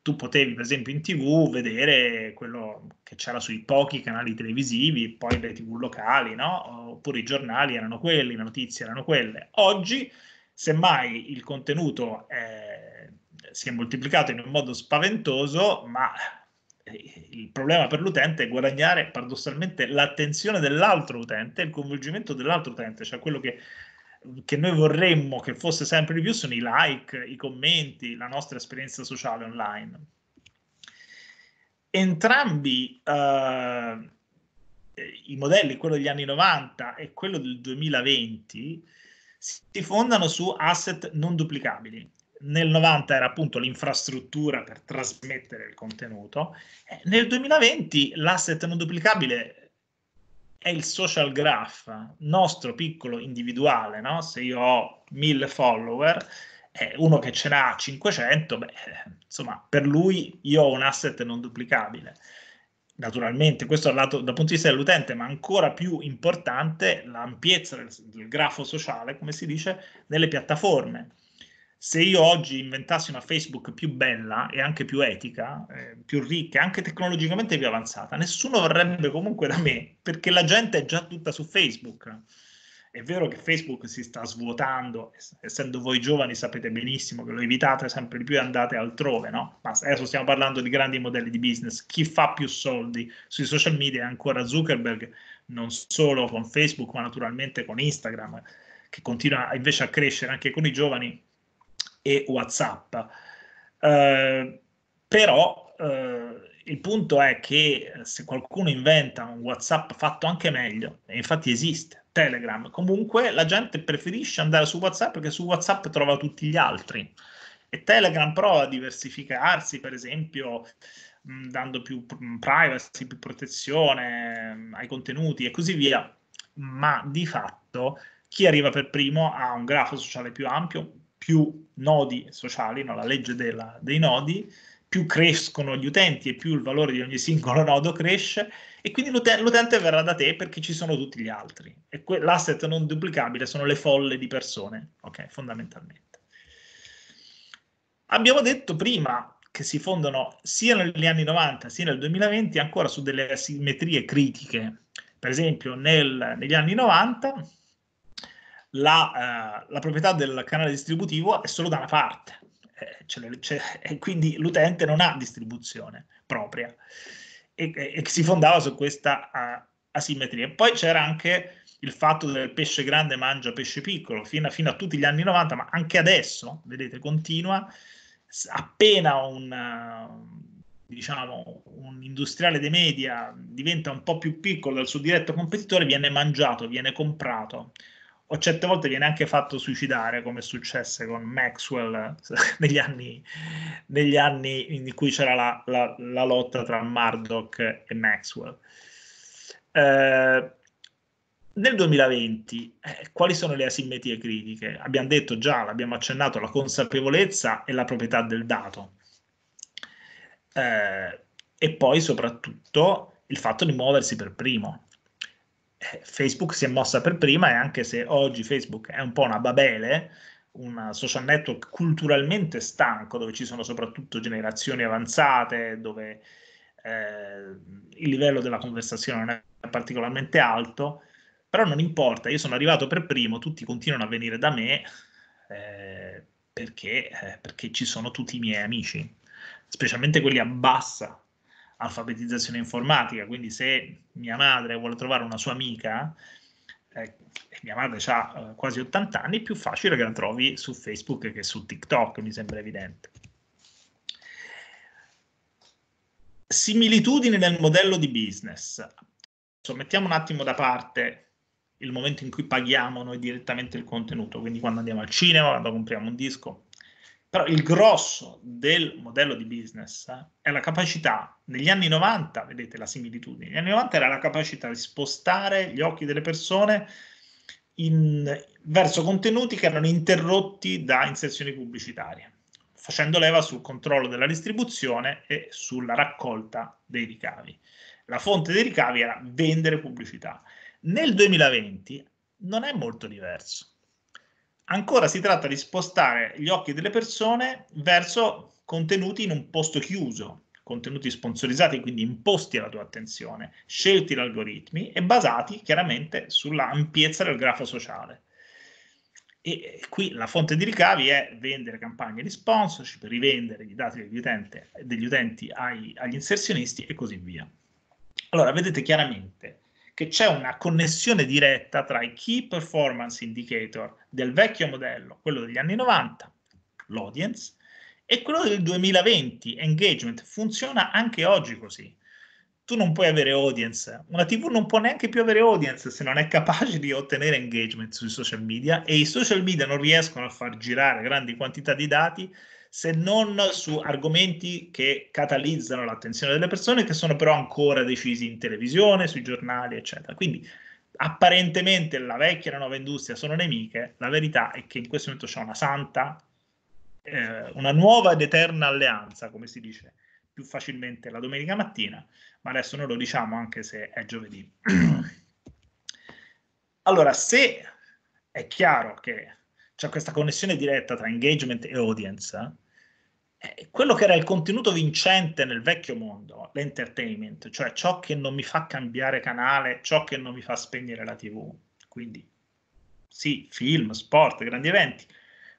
Tu potevi per esempio in tv vedere quello che c'era sui pochi canali televisivi, poi le tv locali, no? oppure i giornali erano quelli, le notizie erano quelle. Oggi semmai il contenuto... è si è moltiplicato in un modo spaventoso, ma eh, il problema per l'utente è guadagnare paradossalmente l'attenzione dell'altro utente, il coinvolgimento dell'altro utente, cioè quello che, che, noi vorremmo che fosse sempre di più sono i like, i commenti, la nostra esperienza sociale online. Entrambi eh, i modelli, quello degli anni 90 e quello del 2020, si fondano su asset non duplicabili, nel 90 era appunto l'infrastruttura per trasmettere il contenuto, eh, nel 2020 l'asset non duplicabile è il social graph nostro piccolo individuale, no? se io ho 1000 follower, eh, uno che ce n'ha 500, beh, insomma per lui io ho un asset non duplicabile. Naturalmente, questo lato, dal punto di vista dell'utente, ma ancora più importante l'ampiezza del, del grafo sociale, come si dice, nelle piattaforme se io oggi inventassi una Facebook più bella e anche più etica, eh, più ricca, e anche tecnologicamente più avanzata, nessuno vorrebbe comunque da me, perché la gente è già tutta su Facebook. È vero che Facebook si sta svuotando, essendo voi giovani sapete benissimo che lo evitate sempre di più e andate altrove, no? Ma adesso stiamo parlando di grandi modelli di business, chi fa più soldi sui social media è ancora Zuckerberg, non solo con Facebook, ma naturalmente con Instagram, che continua invece a crescere anche con i giovani e WhatsApp. Eh, però eh, il punto è che eh, se qualcuno inventa un WhatsApp fatto anche meglio, e infatti esiste Telegram, comunque la gente preferisce andare su WhatsApp perché su WhatsApp trova tutti gli altri. E Telegram prova a diversificarsi, per esempio, mh, mm, dando più mm, privacy, più protezione mh, mm, ai contenuti e così via. Ma di fatto chi arriva per primo ha un grafo sociale più ampio, più nodi sociali, no? la legge della, dei nodi, più crescono gli utenti e più il valore di ogni singolo nodo cresce e quindi l'utente, l'utente verrà da te perché ci sono tutti gli altri. E que- l'asset non duplicabile sono le folle di persone, ok, fondamentalmente. Abbiamo detto prima che si fondano sia negli anni 90 sia nel 2020 ancora su delle asimmetrie critiche. Per esempio, nel, negli anni 90 la, eh, la proprietà del canale distributivo è solo da una parte, eh, cioè, cioè, e quindi l'utente non ha distribuzione propria e, e, e si fondava su questa uh, asimmetria. poi c'era anche il fatto del pesce grande mangia pesce piccolo fino a, fino a tutti gli anni 90, ma anche adesso, vedete, continua, appena un... Eh, diciamo, un industriale dei media diventa un po' più piccolo del suo diretto competitore, viene mangiato, viene comprato o certe volte viene anche fatto suicidare, come successe con Maxwell negli anni, negli anni in cui c'era la, la, la, lotta tra Murdoch e Maxwell. Eh, nel 2020, eh, quali sono le asimmetrie critiche? Abbiamo detto già, l'abbiamo accennato, la consapevolezza e la proprietà del dato. Eh, e poi soprattutto il fatto di muoversi per primo. Eh, Facebook si è mossa per prima e anche se oggi Facebook è un po' una babele, un social network culturalmente stanco, dove ci sono soprattutto generazioni avanzate, dove eh, il livello della conversazione non è particolarmente alto, però non importa, io sono arrivato per primo, tutti continuano a venire da me eh, perché, eh, perché ci sono tutti i miei amici, specialmente quelli a bassa alfabetizzazione informatica, quindi se mia madre vuole trovare una sua amica, eh, mia madre ha eh, quasi 80 anni, è più facile che la trovi su Facebook che su TikTok, mi sembra evidente. Similitudine nel modello di business. So, mettiamo un attimo da parte il momento in cui paghiamo noi direttamente il contenuto, quindi quando andiamo al cinema, quando compriamo un disco, però il grosso del modello di business eh, è la capacità, negli anni 90, vedete la similitudine, negli anni 90 era la capacità di spostare gli occhi delle persone in, verso contenuti che erano interrotti da inserzioni pubblicitarie, facendo leva sul controllo della distribuzione e sulla raccolta dei ricavi. La fonte dei ricavi era vendere pubblicità. Nel 2020 non è molto diverso ancora si tratta di spostare gli occhi delle persone verso contenuti in un posto chiuso, contenuti sponsorizzati, quindi imposti alla tua attenzione, scelti da algoritmi e basati chiaramente sull'ampiezza del grafo sociale. E qui la fonte di ricavi è vendere campagne di sponsorship, rivendere i dati degli utenti, degli utenti ai, agli inserzionisti e così via. Allora, vedete chiaramente che c'è una connessione diretta tra i key performance indicator del vecchio modello, quello degli anni 90, l'audience, e quello del 2020, engagement. Funziona anche oggi così. Tu non puoi avere audience, una TV non può neanche più avere audience se non è capace di ottenere engagement sui social media e i social media non riescono a far girare grandi quantità di dati se non su argomenti che catalizzano l'attenzione delle persone, che sono però ancora decisi in televisione, sui giornali, eccetera. Quindi apparentemente la vecchia e la nuova industria sono nemiche, la verità è che in questo momento c'è una santa, eh, una nuova ed eterna alleanza, come si dice più facilmente la domenica mattina, ma adesso noi lo diciamo anche se è giovedì. allora, se è chiaro che c'è questa connessione diretta tra engagement e audience, eh, quello che era il contenuto vincente nel vecchio mondo, l'entertainment, cioè ciò che non mi fa cambiare canale, ciò che non mi fa spegnere la TV. Quindi sì, film, sport, grandi eventi,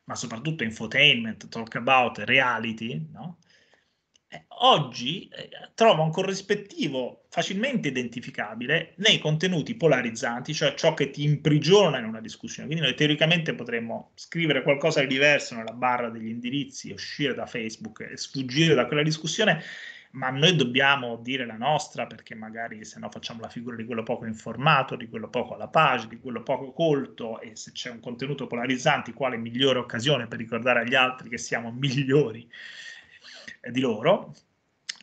ma soprattutto infotainment, talk about, reality, no? Eh, oggi eh, trova un corrispettivo facilmente identificabile nei contenuti polarizzanti, cioè ciò che ti imprigiona in una discussione. Quindi noi teoricamente potremmo scrivere qualcosa di diverso nella barra degli indirizzi, uscire da Facebook e sfuggire da quella discussione, ma noi dobbiamo dire la nostra perché magari se no facciamo la figura di quello poco informato, di quello poco alla page, di quello poco colto e se c'è un contenuto polarizzante, quale migliore occasione per ricordare agli altri che siamo migliori eh, di loro,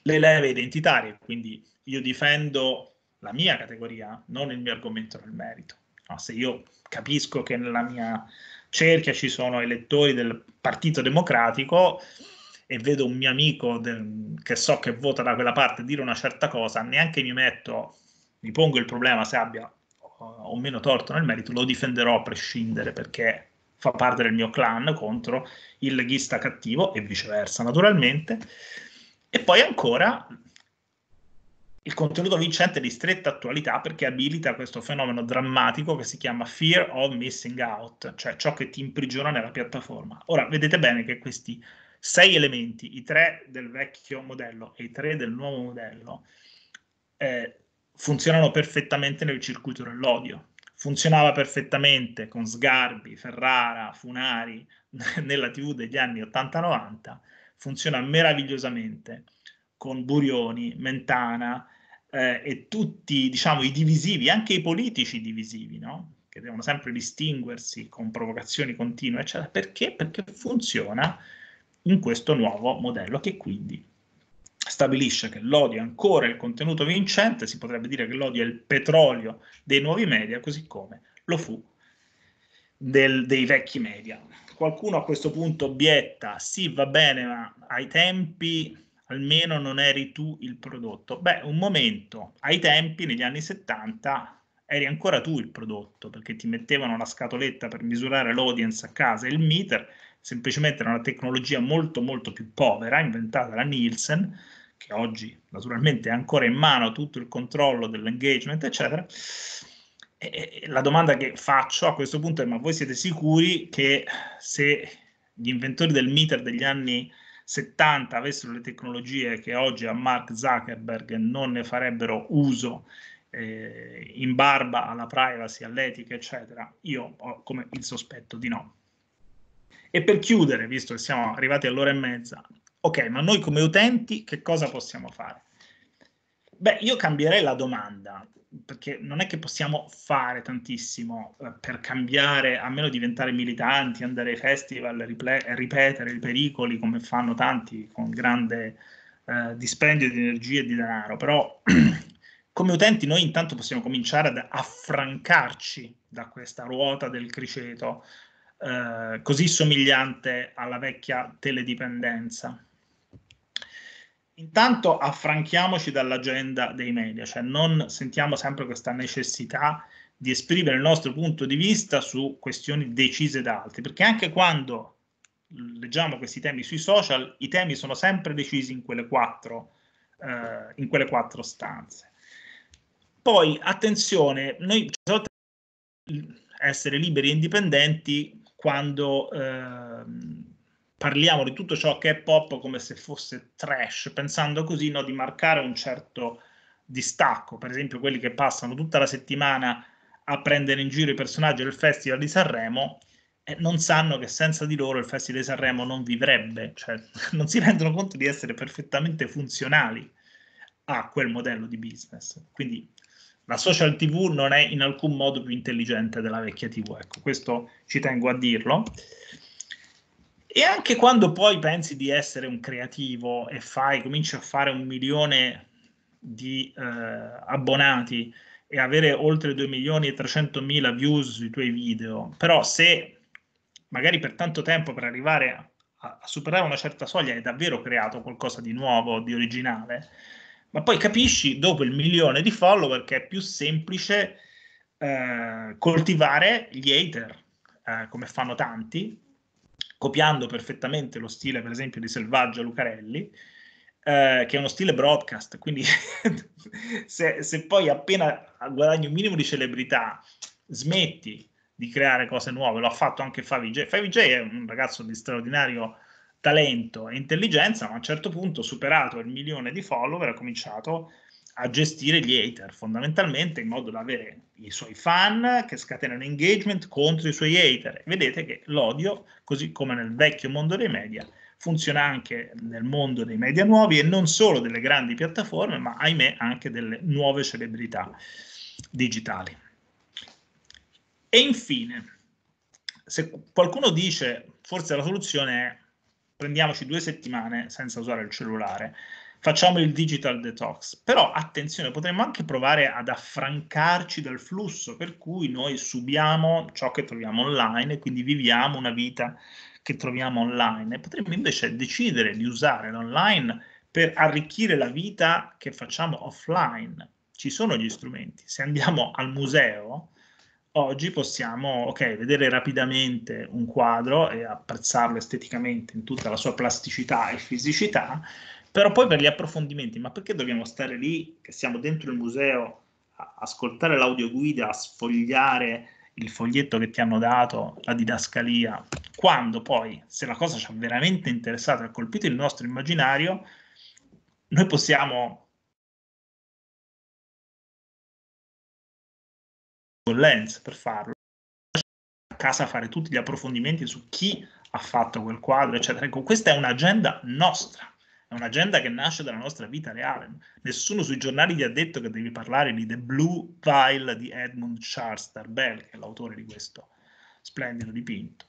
le leve identitarie, quindi io difendo la mia categoria, non il mio argomento nel merito. No, se io capisco che nella mia cerchia ci sono elettori del Partito Democratico e vedo un mio amico del, che so che vota da quella parte dire una certa cosa, neanche mi metto, mi pongo il problema se abbia eh, o meno torto nel merito, lo difenderò a prescindere perché fa parte del mio clan contro il leghista cattivo e viceversa, naturalmente. E poi ancora il contenuto vincente di stretta attualità perché abilita questo fenomeno drammatico che si chiama fear of missing out, cioè ciò che ti imprigiona nella piattaforma. Ora, vedete bene che questi sei elementi, i tre del vecchio modello e i tre del nuovo modello, eh, funzionano perfettamente nel circuito dell'odio funzionava perfettamente con Sgarbi, Ferrara, Funari nella TV degli anni 80-90, funziona meravigliosamente con Burioni, Mentana eh, e tutti diciamo, i divisivi, anche i politici divisivi, no? che devono sempre distinguersi con provocazioni continue, eccetera. Perché? Perché funziona in questo nuovo modello che quindi stabilisce che l'odio è ancora il contenuto vincente, si potrebbe dire che l'odio è il petrolio dei nuovi media, così come lo fu del, dei vecchi media. Qualcuno a questo punto obietta, sì va bene, ma ai tempi almeno non eri tu il prodotto. Beh, un momento, ai tempi, negli anni 70, eri ancora tu il prodotto, perché ti mettevano la scatoletta per misurare l'audience a casa, il meter, semplicemente era una tecnologia molto molto più povera, inventata da Nielsen, che oggi naturalmente ha ancora in mano tutto il controllo dell'engagement, eccetera, e, e la domanda che faccio a questo punto è ma voi siete sicuri che se gli inventori del meter degli anni 70 avessero le tecnologie che oggi a Mark Zuckerberg non ne farebbero uso eh, in barba alla privacy, all'etica, eccetera? Io ho come il sospetto di no. E per chiudere, visto che siamo arrivati all'ora e mezza, Ok, ma noi come utenti che cosa possiamo fare? Beh, io cambierei la domanda, perché non è che possiamo fare tantissimo eh, per cambiare, a meno diventare militanti, andare ai festival, ripetere i pericoli come fanno tanti con grande eh, dispendio di energie e di denaro, però come utenti noi intanto possiamo cominciare ad affrancarci da questa ruota del criceto eh, così somigliante alla vecchia teledipendenza intanto affranchiamoci dall'agenda dei media, cioè non sentiamo sempre questa necessità di esprimere il nostro punto di vista su questioni decise da altri, perché anche quando leggiamo questi temi sui social, i temi sono sempre decisi in quelle quattro, eh, in quelle quattro stanze. Poi, attenzione, noi essere liberi e indipendenti quando... Eh, parliamo di tutto ciò che è pop come se fosse trash, pensando così no, di marcare un certo distacco, per esempio quelli che passano tutta la settimana a prendere in giro i personaggi del Festival di Sanremo eh, non sanno che senza di loro il Festival di Sanremo non vivrebbe, cioè non si rendono conto di essere perfettamente funzionali a quel modello di business. Quindi la social TV non è in alcun modo più intelligente della vecchia TV, ecco, questo ci tengo a dirlo. E anche quando poi pensi di essere un creativo e fai, cominci a fare un milione di eh, abbonati e avere oltre 2 milioni e 300 mila views sui tuoi video, però se magari per tanto tempo per arrivare a, a superare una certa soglia hai davvero creato qualcosa di nuovo, di originale, ma poi capisci dopo il milione di follower che è più semplice eh, coltivare gli hater, eh, come fanno tanti, copiando perfettamente lo stile, per esempio, di Selvaggio Lucarelli, eh, che è uno stile broadcast, quindi se, se, poi appena guadagni un minimo di celebrità smetti di creare cose nuove, lo ha fatto anche Favij. Favij è un ragazzo di straordinario talento e intelligenza, ma a un certo punto, superato il milione di follower, ha cominciato a a gestire gli hater fondamentalmente in modo da avere i suoi fan che scatenano engagement contro i suoi hater. Vedete che l'odio, così come nel vecchio mondo dei media, funziona anche nel mondo dei media nuovi e non solo delle grandi piattaforme, ma ahimè anche delle nuove celebrità digitali. E infine, se qualcuno dice forse la soluzione è prendiamoci due settimane senza usare il cellulare, facciamo il digital detox. Però attenzione, potremmo anche provare ad affrancarci dal flusso per cui noi subiamo ciò che troviamo online e quindi viviamo una vita che troviamo online. Potremmo invece decidere di usare l'online per arricchire la vita che facciamo offline. Ci sono gli strumenti. Se andiamo al museo, oggi possiamo okay, vedere rapidamente un quadro e apprezzarlo esteticamente in tutta la sua plasticità e fisicità, però poi per gli approfondimenti, ma perché dobbiamo stare lì, che siamo dentro il museo, a ascoltare l'audioguida, a sfogliare il foglietto che ti hanno dato, la didascalia, quando poi, se la cosa ci ha veramente interessato e ha colpito il nostro immaginario, noi possiamo Lens per farlo a casa fare tutti gli approfondimenti su chi ha fatto quel quadro eccetera ecco questa è un'agenda nostra è un'agenda che nasce dalla nostra vita reale. Nessuno sui giornali gli ha detto che devi parlare di The Blue Pile di Edmund Charles Tarbell, che è l'autore di questo splendido dipinto.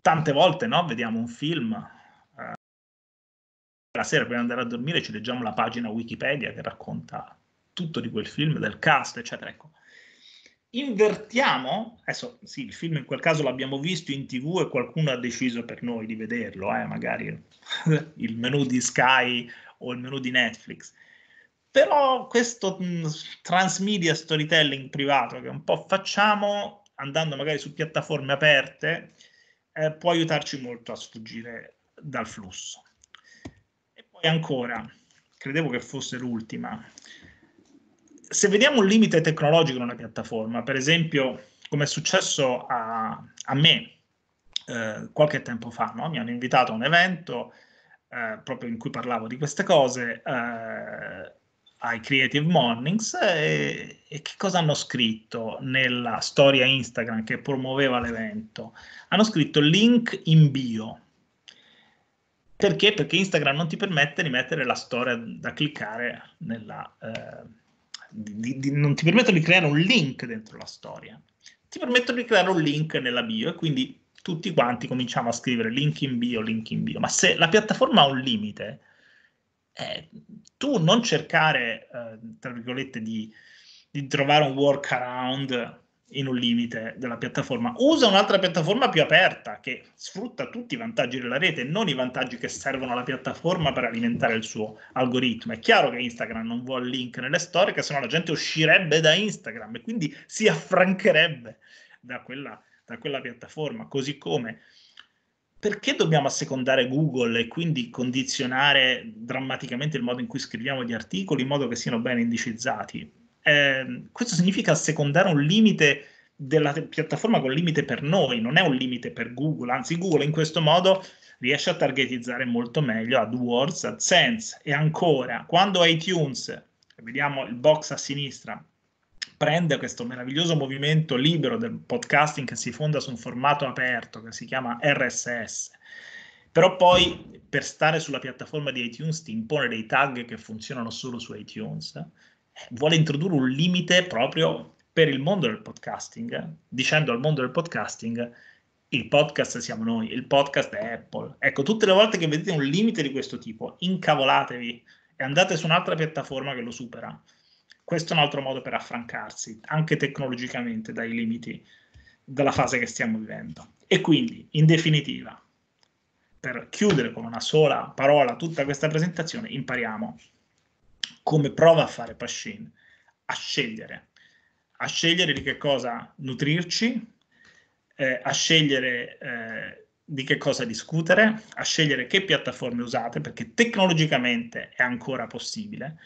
Tante volte no, vediamo un film, eh, la sera prima di andare a dormire ci leggiamo la pagina Wikipedia che racconta tutto di quel film, del cast, eccetera. Ecco, invertiamo, adesso sì, il film in quel caso l'abbiamo visto in tv e qualcuno ha deciso per noi di vederlo, eh, magari il menu di Sky o il menu di Netflix, però questo mh, mm, transmedia storytelling privato che un po' facciamo, andando magari su piattaforme aperte, eh, può aiutarci molto a sfuggire dal flusso. E poi ancora, credevo che fosse l'ultima, se vediamo un limite tecnologico in una piattaforma, per esempio, come è successo a, a me eh, qualche tempo fa, no? mi hanno invitato a un evento eh, proprio in cui parlavo di queste cose eh, ai Creative Mornings e, e, che cosa hanno scritto nella storia Instagram che promuoveva l'evento? Hanno scritto link in bio. Perché? Perché Instagram non ti permette di mettere la storia da cliccare nella eh, di, di, non ti permettono di creare un link dentro la storia, ti permettono di creare un link nella bio e quindi tutti quanti cominciamo a scrivere link in bio, link in bio, ma se la piattaforma ha un limite, eh, tu non cercare, eh, tra virgolette, di, di trovare un workaround in un limite della piattaforma. Usa un'altra piattaforma più aperta che sfrutta tutti i vantaggi della rete, non i vantaggi che servono alla piattaforma per alimentare il suo algoritmo. È chiaro che Instagram non vuole link nelle storie, che sennò la gente uscirebbe da Instagram e quindi si affrancherebbe da quella, da quella piattaforma. Così come perché dobbiamo assecondare Google e quindi condizionare drammaticamente il modo in cui scriviamo gli articoli in modo che siano ben indicizzati? eh, questo significa assecondare un limite della piattaforma con limite per noi, non è un limite per Google, anzi Google in questo modo riesce a targetizzare molto meglio AdWords, AdSense e ancora quando iTunes, vediamo il box a sinistra, prende questo meraviglioso movimento libero del podcasting che si fonda su un formato aperto che si chiama RSS. Però poi per stare sulla piattaforma di iTunes ti impone dei tag che funzionano solo su iTunes, vuole introdurre un limite proprio per il mondo del podcasting, eh? dicendo al mondo del podcasting il podcast siamo noi, il podcast è Apple. Ecco, tutte le volte che vedete un limite di questo tipo, incavolatevi e andate su un'altra piattaforma che lo supera. Questo è un altro modo per affrancarsi, anche tecnologicamente, dai limiti della fase che stiamo vivendo. E quindi, in definitiva, per chiudere con una sola parola tutta questa presentazione, impariamo come prova a fare Pashin, a scegliere, a scegliere di che cosa nutrirci, eh, a scegliere eh, di che cosa discutere, a scegliere che piattaforme usate, perché tecnologicamente è ancora possibile.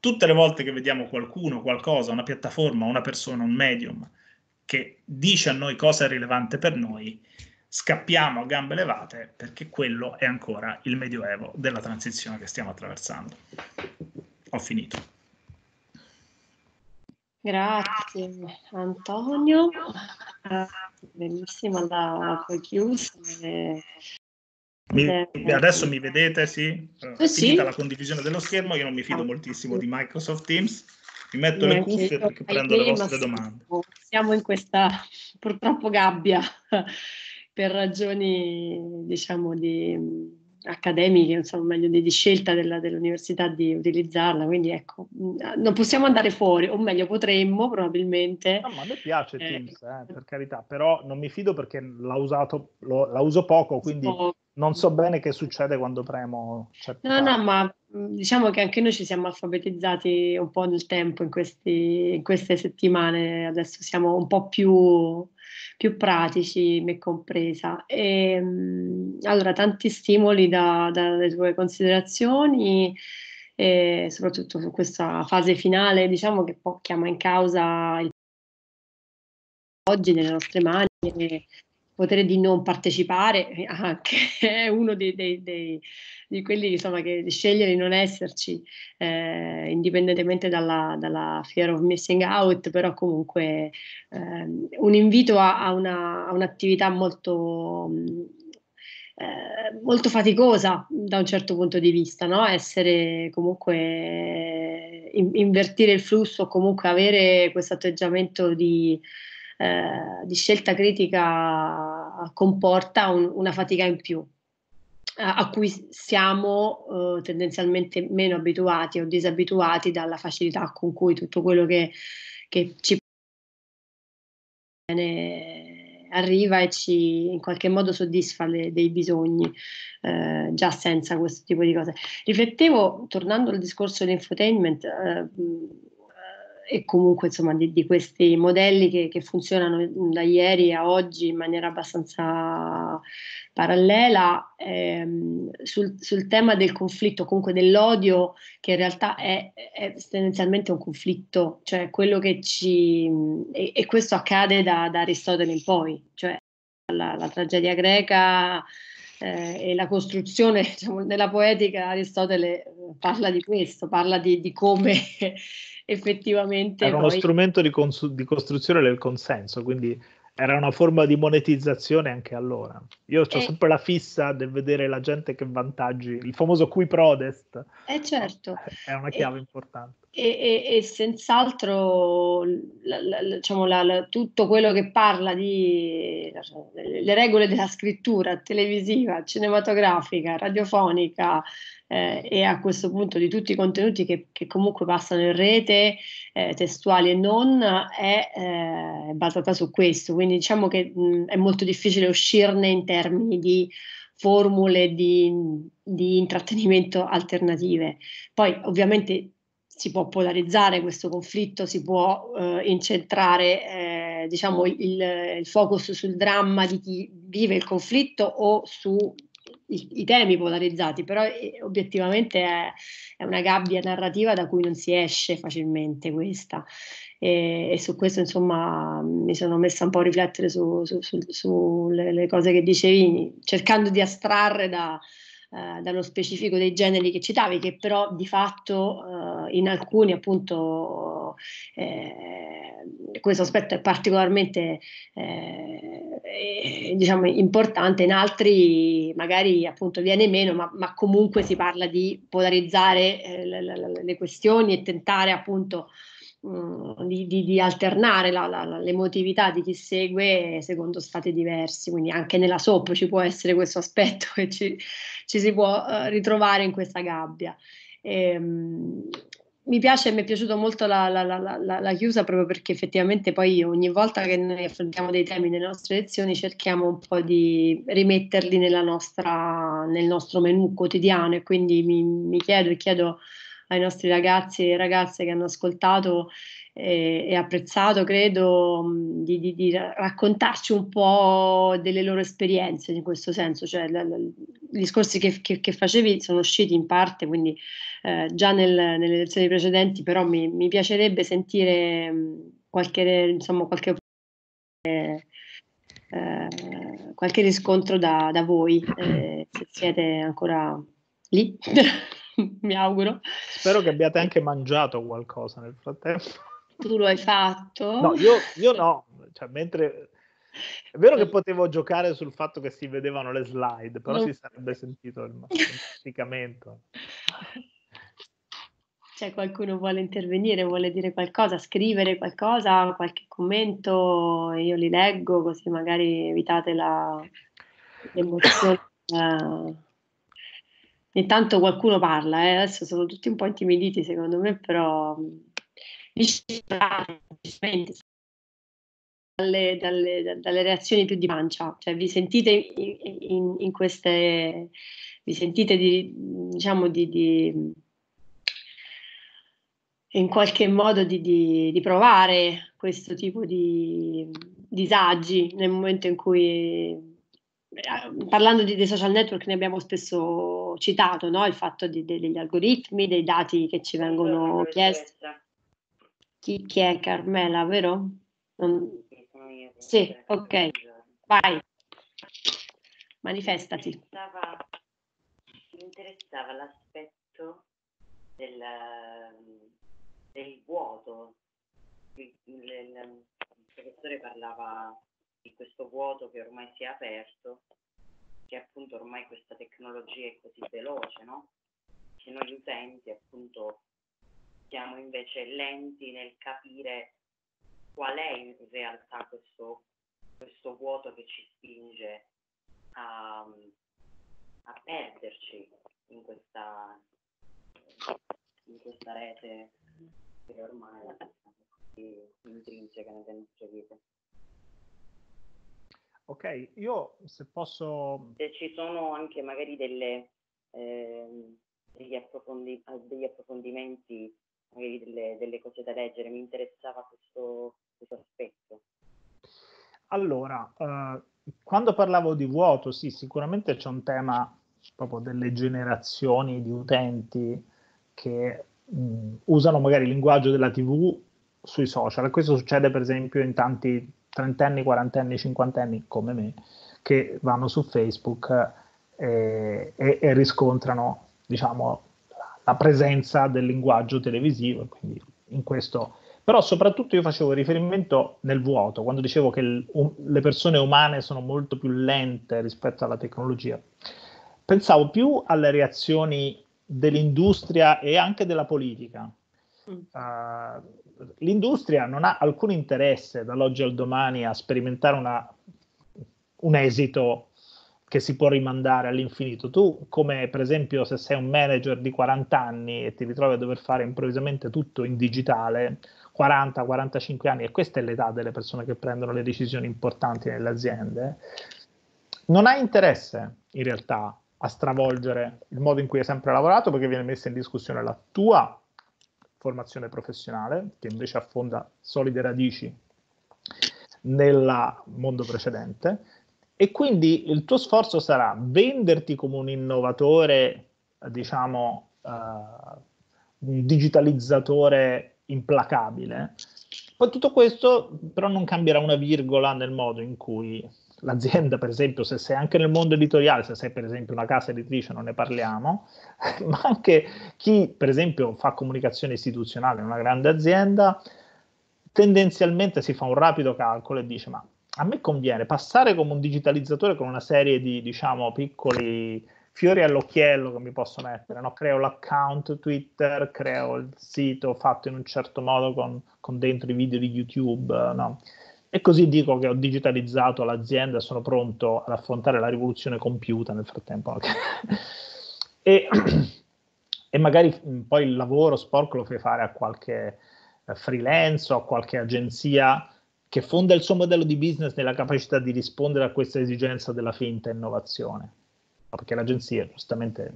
Tutte le volte che vediamo qualcuno, qualcosa, una piattaforma, una persona, un medium che dice a noi cosa è rilevante per noi, scappiamo a gambe levate perché quello è ancora il medioevo della transizione che stiamo attraversando ho finito. Grazie Antonio, ah, bellissima la chiusa. Eh. Eh, adesso mi vedete, sì? Eh, sì. la condivisione dello schermo, io non mi fido moltissimo di Microsoft Teams, mi metto le cuffie perché prendo le vostre domande. Siamo in questa purtroppo gabbia per ragioni diciamo di accademiche, insomma, meglio di, di scelta della, dell'università di utilizzarla, quindi ecco, mm, non possiamo andare fuori, o meglio potremmo probabilmente. No, ma a me piace eh, Teams, eh, per carità, però non mi fido perché l'ha usato, lo, la uso poco, quindi... Poco non so bene che succede quando premo. Certe... no, no, ma mm, diciamo che anche noi ci siamo alfabetizzati un po' nel tempo in, questi, in queste settimane, adesso siamo un po' più, più pratici, me compresa. E, mm, allora, tanti stimoli da, da, dalle tue considerazioni. E soprattutto su questa fase finale, diciamo che poi chiama in causa il oggi nelle nostre mani, potere di non partecipare eh, anche è uno dei, dei, dei, di quelli insomma, che sceglie di non esserci, eh, indipendentemente dalla, dalla, fear of missing out, però comunque eh, un invito a, a, una, a un'attività molto... Mm, eh, molto faticosa da un certo punto di vista, no? essere comunque in, invertire il flusso, comunque avere questo atteggiamento di eh, di scelta critica comporta un, una fatica in più a cui siamo eh, tendenzialmente meno abituati o disabituati dalla facilità con cui tutto quello che, che ci arriva e ci in qualche modo soddisfa le, dei bisogni eh, già senza questo tipo di cose. Riflettevo, tornando al discorso dell'infotainment, eh, e comunque insomma di, di questi modelli che, che, funzionano mhmm, da ieri a oggi in maniera abbastanza parallela ehm, sul, sul, tema del conflitto, comunque dell'odio che in realtà è, è tendenzialmente un conflitto, cioè quello che ci... e, e questo accade da, da Aristotele in poi, cioè la, la tragedia greca eh, e la costruzione, diciamo, nella poetica Aristotele eh, parla di questo, parla di, di come effettivamente... Era uno poi... strumento di, cons- di costruzione del consenso, quindi era una forma di monetizzazione anche allora. Io ho eh, sempre la fissa del vedere la gente che vantaggi, il famoso qui prodest. Eh certo. È una chiave eh, importante e, e, e senz'altro la, la, diciamo, la, tutto quello che parla di le regole della scrittura televisiva, cinematografica, radiofonica eh, e a questo punto di tutti i contenuti che, che comunque passano in rete, eh, testuali e non, è eh, basata su questo. Quindi diciamo che mh, è molto difficile uscirne in termini di formule di, di intrattenimento alternative. Poi ovviamente si può polarizzare questo conflitto, si può eh, incentrare eh, diciamo, il, il, focus sul dramma di chi vive il conflitto o sui i temi polarizzati, però eh, obiettivamente è, è, una gabbia narrativa da cui non si esce facilmente questa e, e su questo insomma mi sono messa un po' a riflettere sulle su, su, su cose che dicevi, cercando di astrarre da, eh, dallo specifico dei generi che citavi, che però di fatto eh, in alcuni appunto eh, questo aspetto è particolarmente eh, diciamo importante, in altri magari appunto viene meno, ma, ma comunque si parla di polarizzare eh, le, le, le questioni e tentare appunto di, di, di, alternare la, la, l'emotività di chi segue secondo stati diversi, quindi anche nella SOP ci può essere questo aspetto che ci, ci si può eh, ritrovare in questa gabbia. E, ehm, mi piace e mi è piaciuta molto la, la, la, la, chiusa proprio perché effettivamente poi ogni volta che noi affrontiamo dei temi nelle nostre lezioni cerchiamo un po' di rimetterli nostra, nel nostro menu quotidiano e quindi mi, mi chiedo e chiedo ai nostri ragazzi e ragazze che hanno ascoltato e, e apprezzato, credo, di, di, di, raccontarci un po' delle loro esperienze in questo senso. Cioè, la, la, I discorsi che, che, che, facevi sono usciti in parte, quindi eh, già nel, nelle lezioni precedenti, però mi, mi piacerebbe sentire qualche, insomma, qualche eh, qualche riscontro da, da voi, eh, se siete ancora lì. mi auguro. Spero che abbiate anche mangiato qualcosa nel frattempo. Tu lo hai fatto? No, io, io no, cioè, mentre... È vero che eh. potevo giocare sul fatto che si vedevano le slide, però no. si sarebbe sentito il masticamento. Se cioè, qualcuno vuole intervenire, vuole dire qualcosa, scrivere qualcosa, qualche commento, io li leggo così magari evitate la... l'emozione. intanto qualcuno parla, eh. adesso sono tutti un po' intimiditi secondo me, però mm, dalle, dalle, dalle reazioni più di pancia, cioè vi sentite in, in, queste, vi sentite di, diciamo di, di in qualche modo di, di, di, provare questo tipo di disagi nel momento in cui eh, parlando di, dei social network ne abbiamo spesso citato, no? il fatto di, de, degli algoritmi, dei dati che ci vengono chiesti. Chi, chi, è Carmela, vero? Non... Sì, ok, vai, manifestati. Mi interessava, l'aspetto del, del vuoto. il, il, il professore parlava di questo vuoto che ormai si è aperto, che appunto ormai questa tecnologia è così veloce, no? Che noi utenti appunto siamo invece lenti nel capire qual è in realtà questo, questo vuoto che ci spinge a, a perderci in questa, in questa rete che ormai è intrinseca nelle nostre vite. Ok, io se posso... Se ci sono anche magari delle, eh, degli, approfondi- ah, degli, approfondimenti, magari delle, delle, cose da leggere, mi interessava questo, questo aspetto. Allora, eh, quando parlavo di vuoto, sì, sicuramente c'è un tema proprio delle generazioni di utenti che mh, mm, usano magari il linguaggio della TV sui social. Questo succede per esempio in tanti trentenni, quarantenni, cinquantenni come me che vanno su Facebook e, eh, e, e riscontrano diciamo, la presenza del linguaggio televisivo. Quindi in questo però soprattutto io facevo riferimento nel vuoto, quando dicevo che il, um, le persone umane sono molto più lente rispetto alla tecnologia. Pensavo più alle reazioni dell'industria e anche della politica. Uh, l'industria non ha alcun interesse dall'oggi al domani a sperimentare una, un esito che si può rimandare all'infinito. Tu, come per esempio se sei un manager di 40 anni e ti ritrovi a dover fare improvvisamente tutto in digitale, 40-45 anni, e questa è l'età delle persone che prendono le decisioni importanti nelle aziende, non hai interesse in realtà a stravolgere il modo in cui hai sempre lavorato perché viene messa in discussione la tua formazione professionale, che invece affonda solide radici nel mondo precedente. E quindi il tuo sforzo sarà venderti come un innovatore, diciamo, eh, un digitalizzatore implacabile. Poi tutto questo però non cambierà una virgola nel modo in cui l'azienda, per esempio, se sei anche nel mondo editoriale, se sei per esempio una casa editrice, non ne parliamo, ma anche chi per esempio fa comunicazione istituzionale in una grande azienda, tendenzialmente si fa un rapido calcolo e dice ma a me conviene passare come un digitalizzatore con una serie di diciamo piccoli fiori all'occhiello che mi posso mettere, no? creo l'account Twitter, creo il sito fatto in un certo modo con, con dentro i video di YouTube, no? E così dico che ho digitalizzato l'azienda, sono pronto ad affrontare la rivoluzione compiuta nel frattempo. Okay. e, e, magari mm, poi il lavoro sporco lo fai fare a qualche eh, freelance o a qualche agenzia che fonda il suo modello di business nella capacità di rispondere a questa esigenza della finta innovazione. Perché l'agenzia giustamente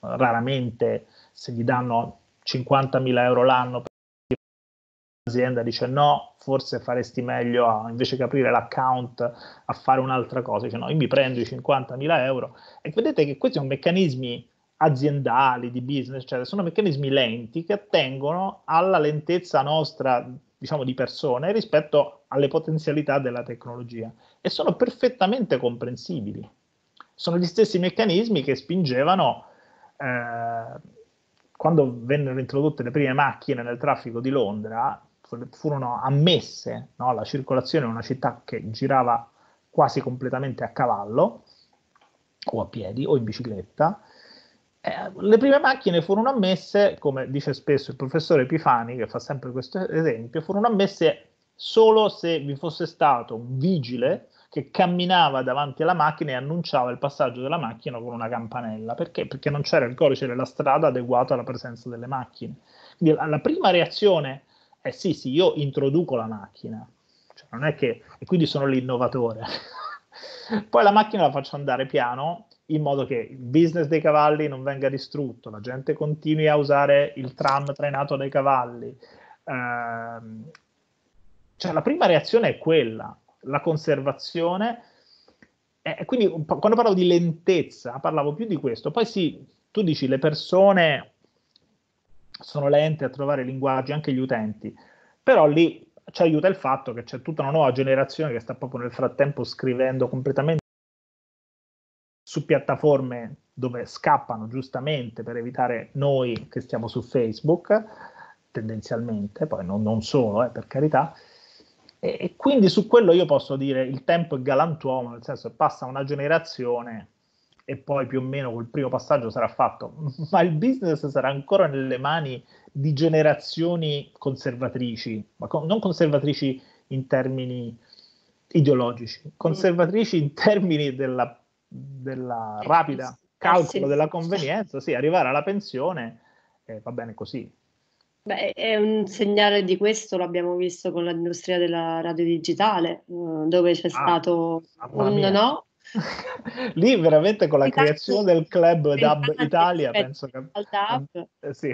raramente se gli danno 50.000 euro l'anno l'azienda dice no, forse faresti meglio a, invece che aprire l'account a fare un'altra cosa, dice no, io mi prendo i 50.000 euro e vedete che questi sono meccanismi aziendali, di business, cioè sono meccanismi lenti che attengono alla lentezza nostra, diciamo, di persone rispetto alle potenzialità della tecnologia e sono perfettamente comprensibili. Sono gli stessi meccanismi che spingevano eh, quando vennero introdotte le prime macchine nel traffico di Londra, furono ammesse no, alla circolazione in una città che girava quasi completamente a cavallo o a piedi o in bicicletta. Eh, le prime macchine furono ammesse, come dice spesso il professore Epifani, che fa sempre questo esempio, furono ammesse solo se vi fosse stato un vigile che camminava davanti alla macchina e annunciava il passaggio della macchina con una campanella. Perché? Perché non c'era il codice della strada adeguato alla presenza delle macchine. Quindi la prima reazione eh sì, sì, io introduco la macchina, cioè, non è che, e quindi sono l'innovatore. Poi la macchina la faccio andare piano in modo che il business dei cavalli non venga distrutto, la gente continui a usare il tram trainato dai cavalli. Ehm, cioè, la prima reazione è quella, la conservazione. E quindi quando parlo di lentezza, parlavo più di questo. Poi sì, tu dici le persone sono lente a trovare linguaggi anche gli utenti, però lì ci aiuta il fatto che c'è tutta una nuova generazione che sta proprio nel frattempo scrivendo completamente su piattaforme dove scappano giustamente per evitare noi che stiamo su Facebook, tendenzialmente, poi non, non solo, eh, per carità. E, quindi su quello io posso dire il tempo è galantuomo, nel senso che passa una generazione e poi più o meno quel primo passaggio sarà fatto, ma il business sarà ancora nelle mani di generazioni conservatrici, ma con, non conservatrici in termini ideologici, mm. conservatrici in termini della, della eh, rapida calcolo eh, della convenienza, sì, arrivare alla pensione eh, va bene così. Beh, è un segnale di questo, l'abbiamo visto con l'industria della radio digitale, eh, dove c'è ah, stato un no, Lì veramente con la esatto. creazione del club Dub Italia, penso che... Al eh, Sì.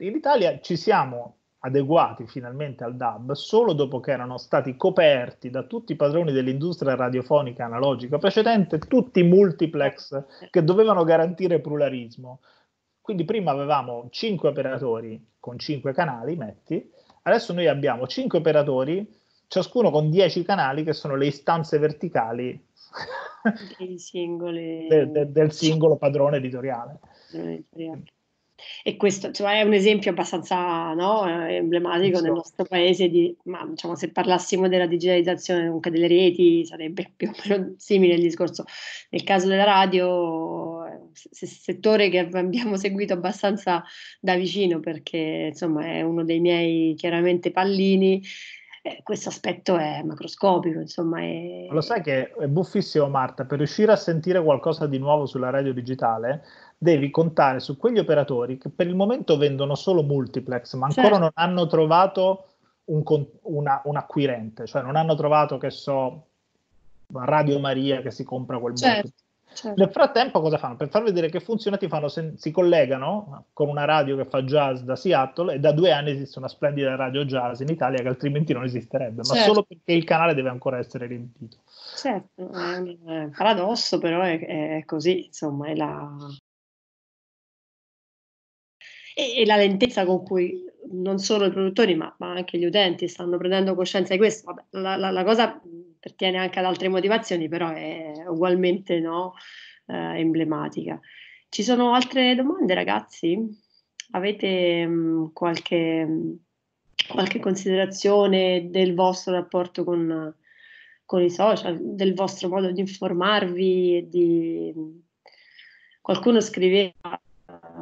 In Italia ci siamo adeguati finalmente al DAB solo dopo che erano stati coperti da tutti i padroni dell'industria radiofonica analogica precedente tutti i multiplex esatto. che dovevano garantire pluralismo. Quindi prima avevamo 5 operatori con 5 canali, metti, adesso noi abbiamo 5 operatori, ciascuno con 10 canali che sono le istanze verticali singoli... del, del, del, singolo padrone editoriale. E questo insomma, è un esempio abbastanza no, eh, emblematico so. nel nostro paese di, ma diciamo, se parlassimo della digitalizzazione delle reti sarebbe più o meno simile il discorso. Nel caso della radio è eh, un settore che abbiamo seguito abbastanza da vicino perché insomma è uno dei miei chiaramente pallini eh, questo aspetto è macroscopico. Insomma, è... Lo sai che è buffissimo, Marta, per riuscire a sentire qualcosa di nuovo sulla radio digitale devi contare su quegli operatori che per il momento vendono solo multiplex, ma ancora certo. non hanno trovato un, una, un, acquirente, cioè non hanno trovato, che so, Radio Maria che si compra quel certo. multiplex Certo. Nel frattempo cosa fanno? Per far vedere che funziona ti fanno sen- si collegano con una radio che fa jazz da Seattle e da due anni esiste una splendida radio jazz in Italia che altrimenti non esisterebbe, certo. ma solo certo. perché il canale deve ancora essere riempito. Certo, è un paradosso però è, è così, insomma, è la... E, e la lentezza con cui non solo i produttori ma, ma, anche gli utenti stanno prendendo coscienza di questo. Vabbè, la, la, la cosa pertiene anche ad altre motivazioni, però è ugualmente no, eh, emblematica. Ci sono altre domande, ragazzi? Avete mh, mm, qualche, mh, mm, qualche, considerazione del vostro rapporto con, con, i social, del vostro modo di informarvi? Di... Mm, qualcuno scriveva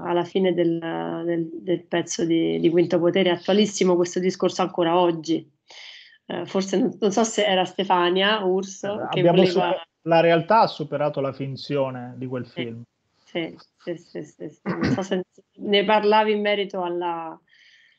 alla fine del, del, del pezzo di, di Quinto Potere, attualissimo questo discorso ancora oggi eh, forse non, non, so se era Stefania Urso. Eh, che voleva... Super... La realtà ha superato la finzione di quel film. Sì, sì, sì, sì, sì. So se ne parlavi in merito alla,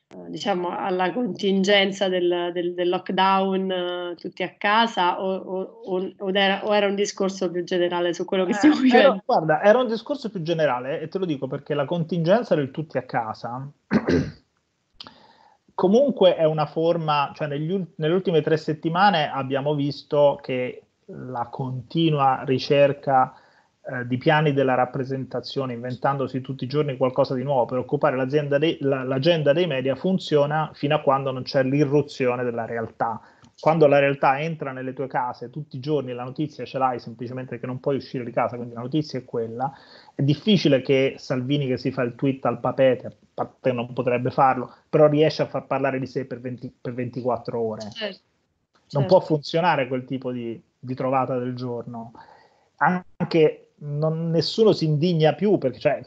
eh, diciamo, alla contingenza del, del, del lockdown eh, tutti a casa o, o, o, era, o, era, un discorso più generale su quello che eh, stiamo vivendo? Era, guarda, era un discorso più generale e te lo dico perché la contingenza del tutti a casa comunque è una forma, cioè negli, nelle ultime tre settimane abbiamo visto che la continua ricerca eh, di piani della rappresentazione, inventandosi tutti i giorni qualcosa di nuovo per occupare de- la, l'agenda dei media, funziona fino a quando non c'è l'irruzione della realtà. Quando la realtà entra nelle tue case tutti i giorni, la notizia ce l'hai semplicemente che non puoi uscire di casa, quindi la notizia è quella, è difficile che Salvini che si fa il tweet al papete, parte non potrebbe farlo, però riesce a far parlare di sé per, 20, per 24 ore. Certo. Non certo. può funzionare quel tipo di, di trovata del giorno. Anche non, nessuno si indigna più perché cioè,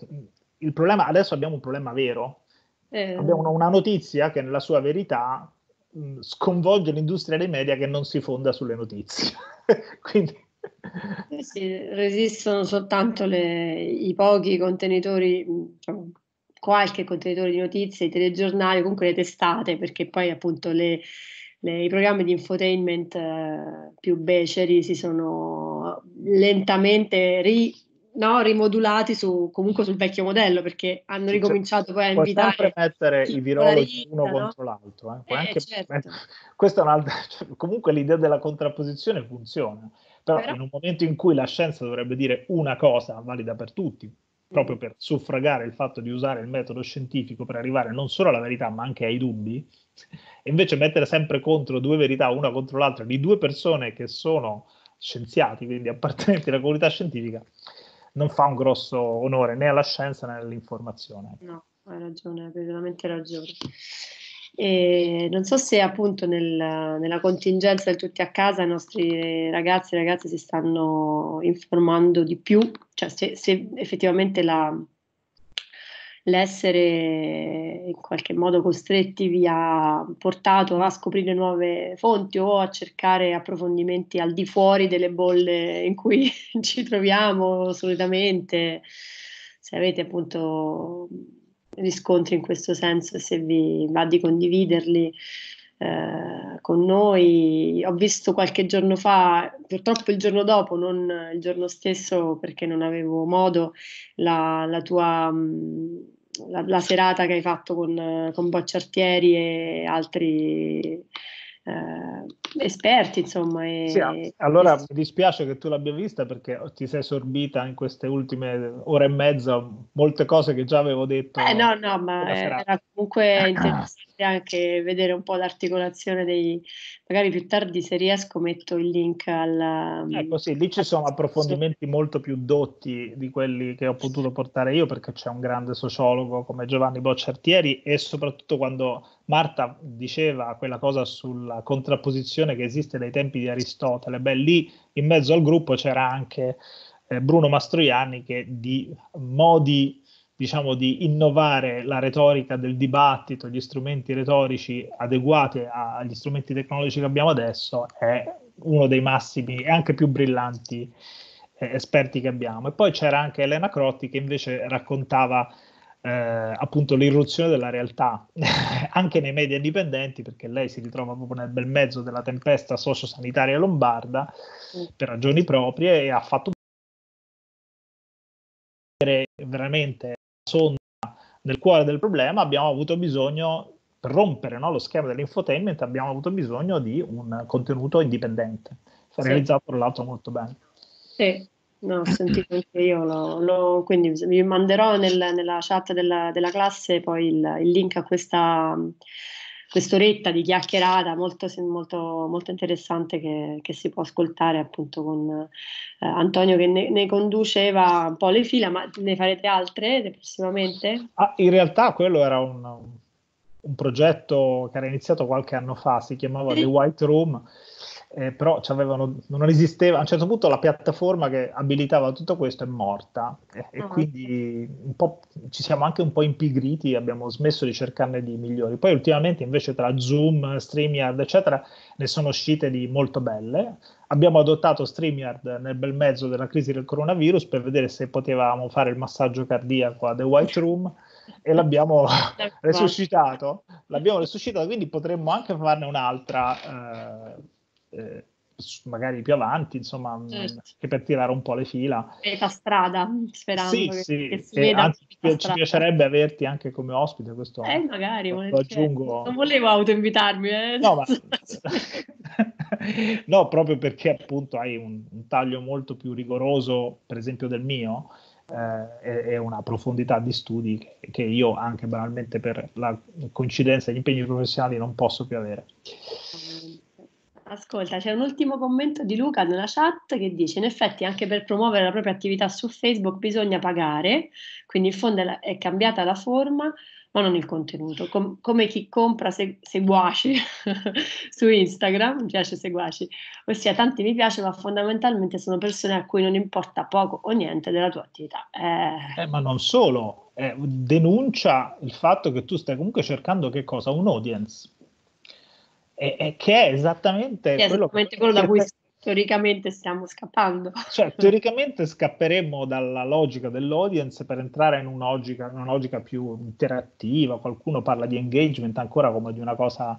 il problema, adesso abbiamo un problema vero. Eh. Abbiamo una notizia che nella sua verità mh, sconvolge l'industria dei media che non si fonda sulle notizie. Quindi sì, resistono soltanto le, i pochi contenitori diciamo, qualche contenitore di notizie, i telegiornali, comunque le testate, perché poi appunto le, le, i programmi di infotainment eh, più beceri si sono lentamente ri, no, rimodulati su, comunque sul vecchio modello, perché hanno cioè, ricominciato poi a invitare... Puoi sempre mettere i virologi uno no? contro l'altro. Eh? eh, anche certo. Questa è un'altra... Cioè, comunque l'idea della contrapposizione funziona. Però, però in un momento in cui la scienza dovrebbe dire una cosa valida per tutti, proprio per suffragare il fatto di usare il metodo scientifico per arrivare non solo alla verità ma anche ai dubbi, e invece mettere sempre contro due verità, una contro l'altra, di due persone che sono scienziati, quindi appartenenti alla comunità scientifica, non fa un grosso onore né alla scienza né all'informazione. No, hai ragione, hai veramente ragione. E non so se appunto nel, nella contingenza del tutti a casa i nostri ragazzi e ragazze si stanno informando di più, cioè se, se effettivamente la, l'essere in qualche modo costretti vi ha portato a scoprire nuove fonti o a cercare approfondimenti al di fuori delle bolle in cui ci troviamo solitamente, se avete appunto riscontri in questo senso, se vi va di condividerli eh, con noi. Ho visto qualche giorno fa, purtroppo il giorno dopo, non il giorno stesso perché non avevo modo, la, la tua... Mm, la, la, serata che hai fatto con, con Bocciartieri e altri eh, esperti, insomma. E, sì, allora mi dispiace che tu l'abbia vista perché ti sei sorbita in queste ultime ore e mezza molte cose che già avevo detto. Eh, no, no, ma era comunque ah, ah. interessante anche vedere un po' l'articolazione dei... Magari più tardi, se riesco, metto il link alla... Mm, ecco sì, lì ci sono approfondimenti molto più dotti di quelli che ho potuto portare io, perché c'è un grande sociologo come Giovanni Bocciartieri e soprattutto quando Marta diceva quella cosa sulla contrapposizione che esiste dai tempi di Aristotele, beh lì in mezzo al gruppo c'era anche... Eh, Bruno Mastroianni che di modi diciamo, di innovare la retorica del dibattito, gli strumenti retorici adeguati agli strumenti tecnologici che abbiamo adesso, è uno dei massimi e anche più brillanti eh, esperti che abbiamo. E poi c'era anche Elena Crotti che invece raccontava eh, appunto l'irruzione della realtà anche nei media indipendenti, perché lei si ritrova proprio nel bel mezzo della tempesta sociosanitaria lombarda per ragioni proprie e ha fatto veramente sonda nel cuore del problema, abbiamo avuto bisogno, per rompere no, lo schema dell'infotainment, abbiamo avuto bisogno di un contenuto indipendente, sì. realizzato tra l'altro molto bene. Sì, no, ho sentito anche io, lo, lo, quindi vi manderò nel, nella chat della, della classe poi il, il link a questa quest'oretta di chiacchierata molto, molto, molto interessante che, che, si può ascoltare appunto con eh, Antonio che ne, ne, conduceva un po' le fila, ma ne farete altre prossimamente? Ah, in realtà quello era un, un progetto che era iniziato qualche anno fa, si chiamava The White Room eh, però non esisteva, a un certo punto la piattaforma che abilitava tutto questo è morta eh, e, uh-huh. quindi ci siamo anche un po' impigriti, abbiamo smesso di cercarne di migliori. Poi ultimamente invece tra Zoom, StreamYard eccetera ne sono uscite di molto belle. Abbiamo adottato StreamYard nel bel mezzo della crisi del coronavirus per vedere se potevamo fare il massaggio cardiaco a The White Room e l'abbiamo resuscitato. L'abbiamo resuscitato, quindi potremmo anche farne un'altra. Eh, eh, magari più avanti, insomma, mm, certo. che per tirare un po' le fila. Meta strada, sperando sì, che, sì, che si veda. Anzi, ci strada. piacerebbe averti anche come ospite, questo eh, magari, lo aggiungo. Non volevo autoinvitarmi, eh. No, ma... no, proprio perché appunto hai un, un, taglio molto più rigoroso, per esempio, del mio, eh, e, e, una profondità di studi che, che io anche banalmente per la coincidenza degli impegni professionali non posso più avere. Mm. Ascolta, c'è un ultimo commento di Luca nella chat che dice: In effetti, anche per promuovere la propria attività su Facebook bisogna pagare, quindi in fondo è cambiata la forma, ma non il contenuto. Com- come chi compra se- seguaci su Instagram, mi piace seguaci, ossia tanti mi piace, ma fondamentalmente sono persone a cui non importa poco o niente della tua attività. Eh... Eh, ma non solo, eh, denuncia il fatto che tu stai comunque cercando che cosa? Un audience e, e che è esattamente, è quello, esattamente che, quello, da cui teoricamente stiamo scappando. Cioè, teoricamente scapperemo dalla logica dell'audience per entrare in una logica, una logica più interattiva, qualcuno parla di engagement ancora come di una cosa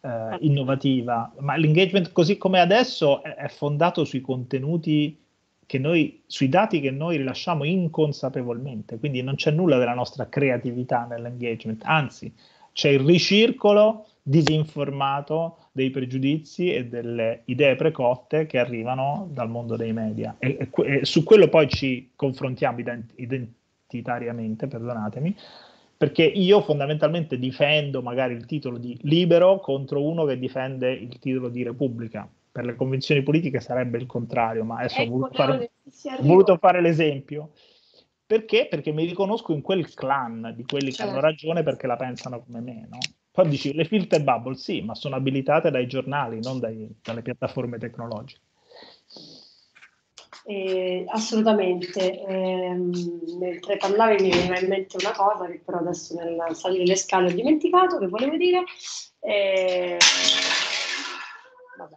eh, ah. innovativa, ma l'engagement così come adesso è, è fondato sui contenuti che noi, sui dati che noi rilasciamo inconsapevolmente, quindi non c'è nulla della nostra creatività nell'engagement, anzi c'è il ricircolo disinformato dei pregiudizi e delle idee precotte che arrivano dal mondo dei media. E, e, e su quello poi ci confrontiamo ident- identitariamente, perdonatemi, perché io fondamentalmente difendo magari il titolo di libero contro uno che difende il titolo di Repubblica. Per le convinzioni politiche sarebbe il contrario, ma adesso ecco, ho voluto fare, voluto fare l'esempio. Perché? Perché mi riconosco in quel clan di quelli certo. che hanno ragione perché la pensano come me, no? Poi dici, le filter bubble sì, ma sono abilitate dai giornali, non dai, dalle piattaforme tecnologiche. Eh, assolutamente, eh, mentre parlavi mi veniva in mente una cosa che però adesso nel salire le scale ho dimenticato, che volevo dire. Eh, vabbè.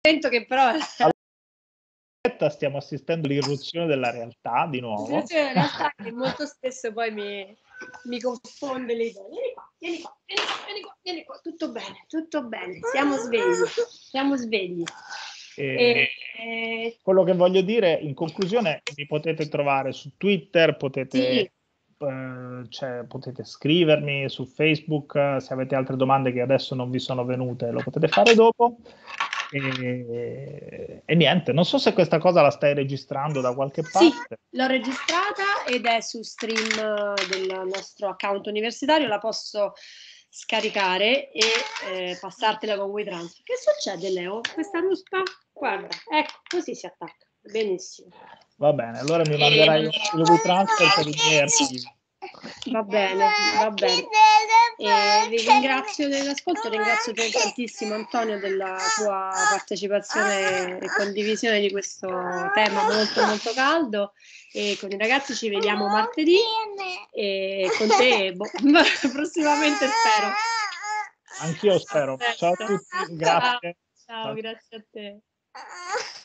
Sento che però... Allora, stiamo assistendo all'irruzione della realtà di nuovo. L'irruzione della realtà che molto spesso poi mi, mi confonde le idee. Vieni qua, vieni qua, vieni qua, vieni qua, vieni qua, tutto bene, tutto bene, siamo svegli, siamo svegli. E, e... Eh, quello che voglio dire, in conclusione, mi potete trovare su Twitter, potete... Sì. Eh, cioè, potete scrivermi su Facebook eh, se avete altre domande che adesso non vi sono venute, lo potete fare dopo. E, e, niente, non so se questa cosa la stai registrando da qualche parte. Sì, l'ho registrata ed è su stream del nostro account universitario, la posso scaricare e eh, passartela con WeTrans. Che succede Leo? Questa ruspa? Guarda, ecco, così si attacca. Benissimo. Va bene, allora mi manderai il WeTransfer per i miei archivi. Va bene, va bene. E vi ringrazio dell'ascolto, ringrazio tantissimo Antonio della tua partecipazione e condivisione di questo tema molto molto caldo e con i ragazzi ci vediamo martedì e con te boh, prossimamente spero. Anch'io spero. Ciao a tutti, grazie. ciao. ciao. grazie a te.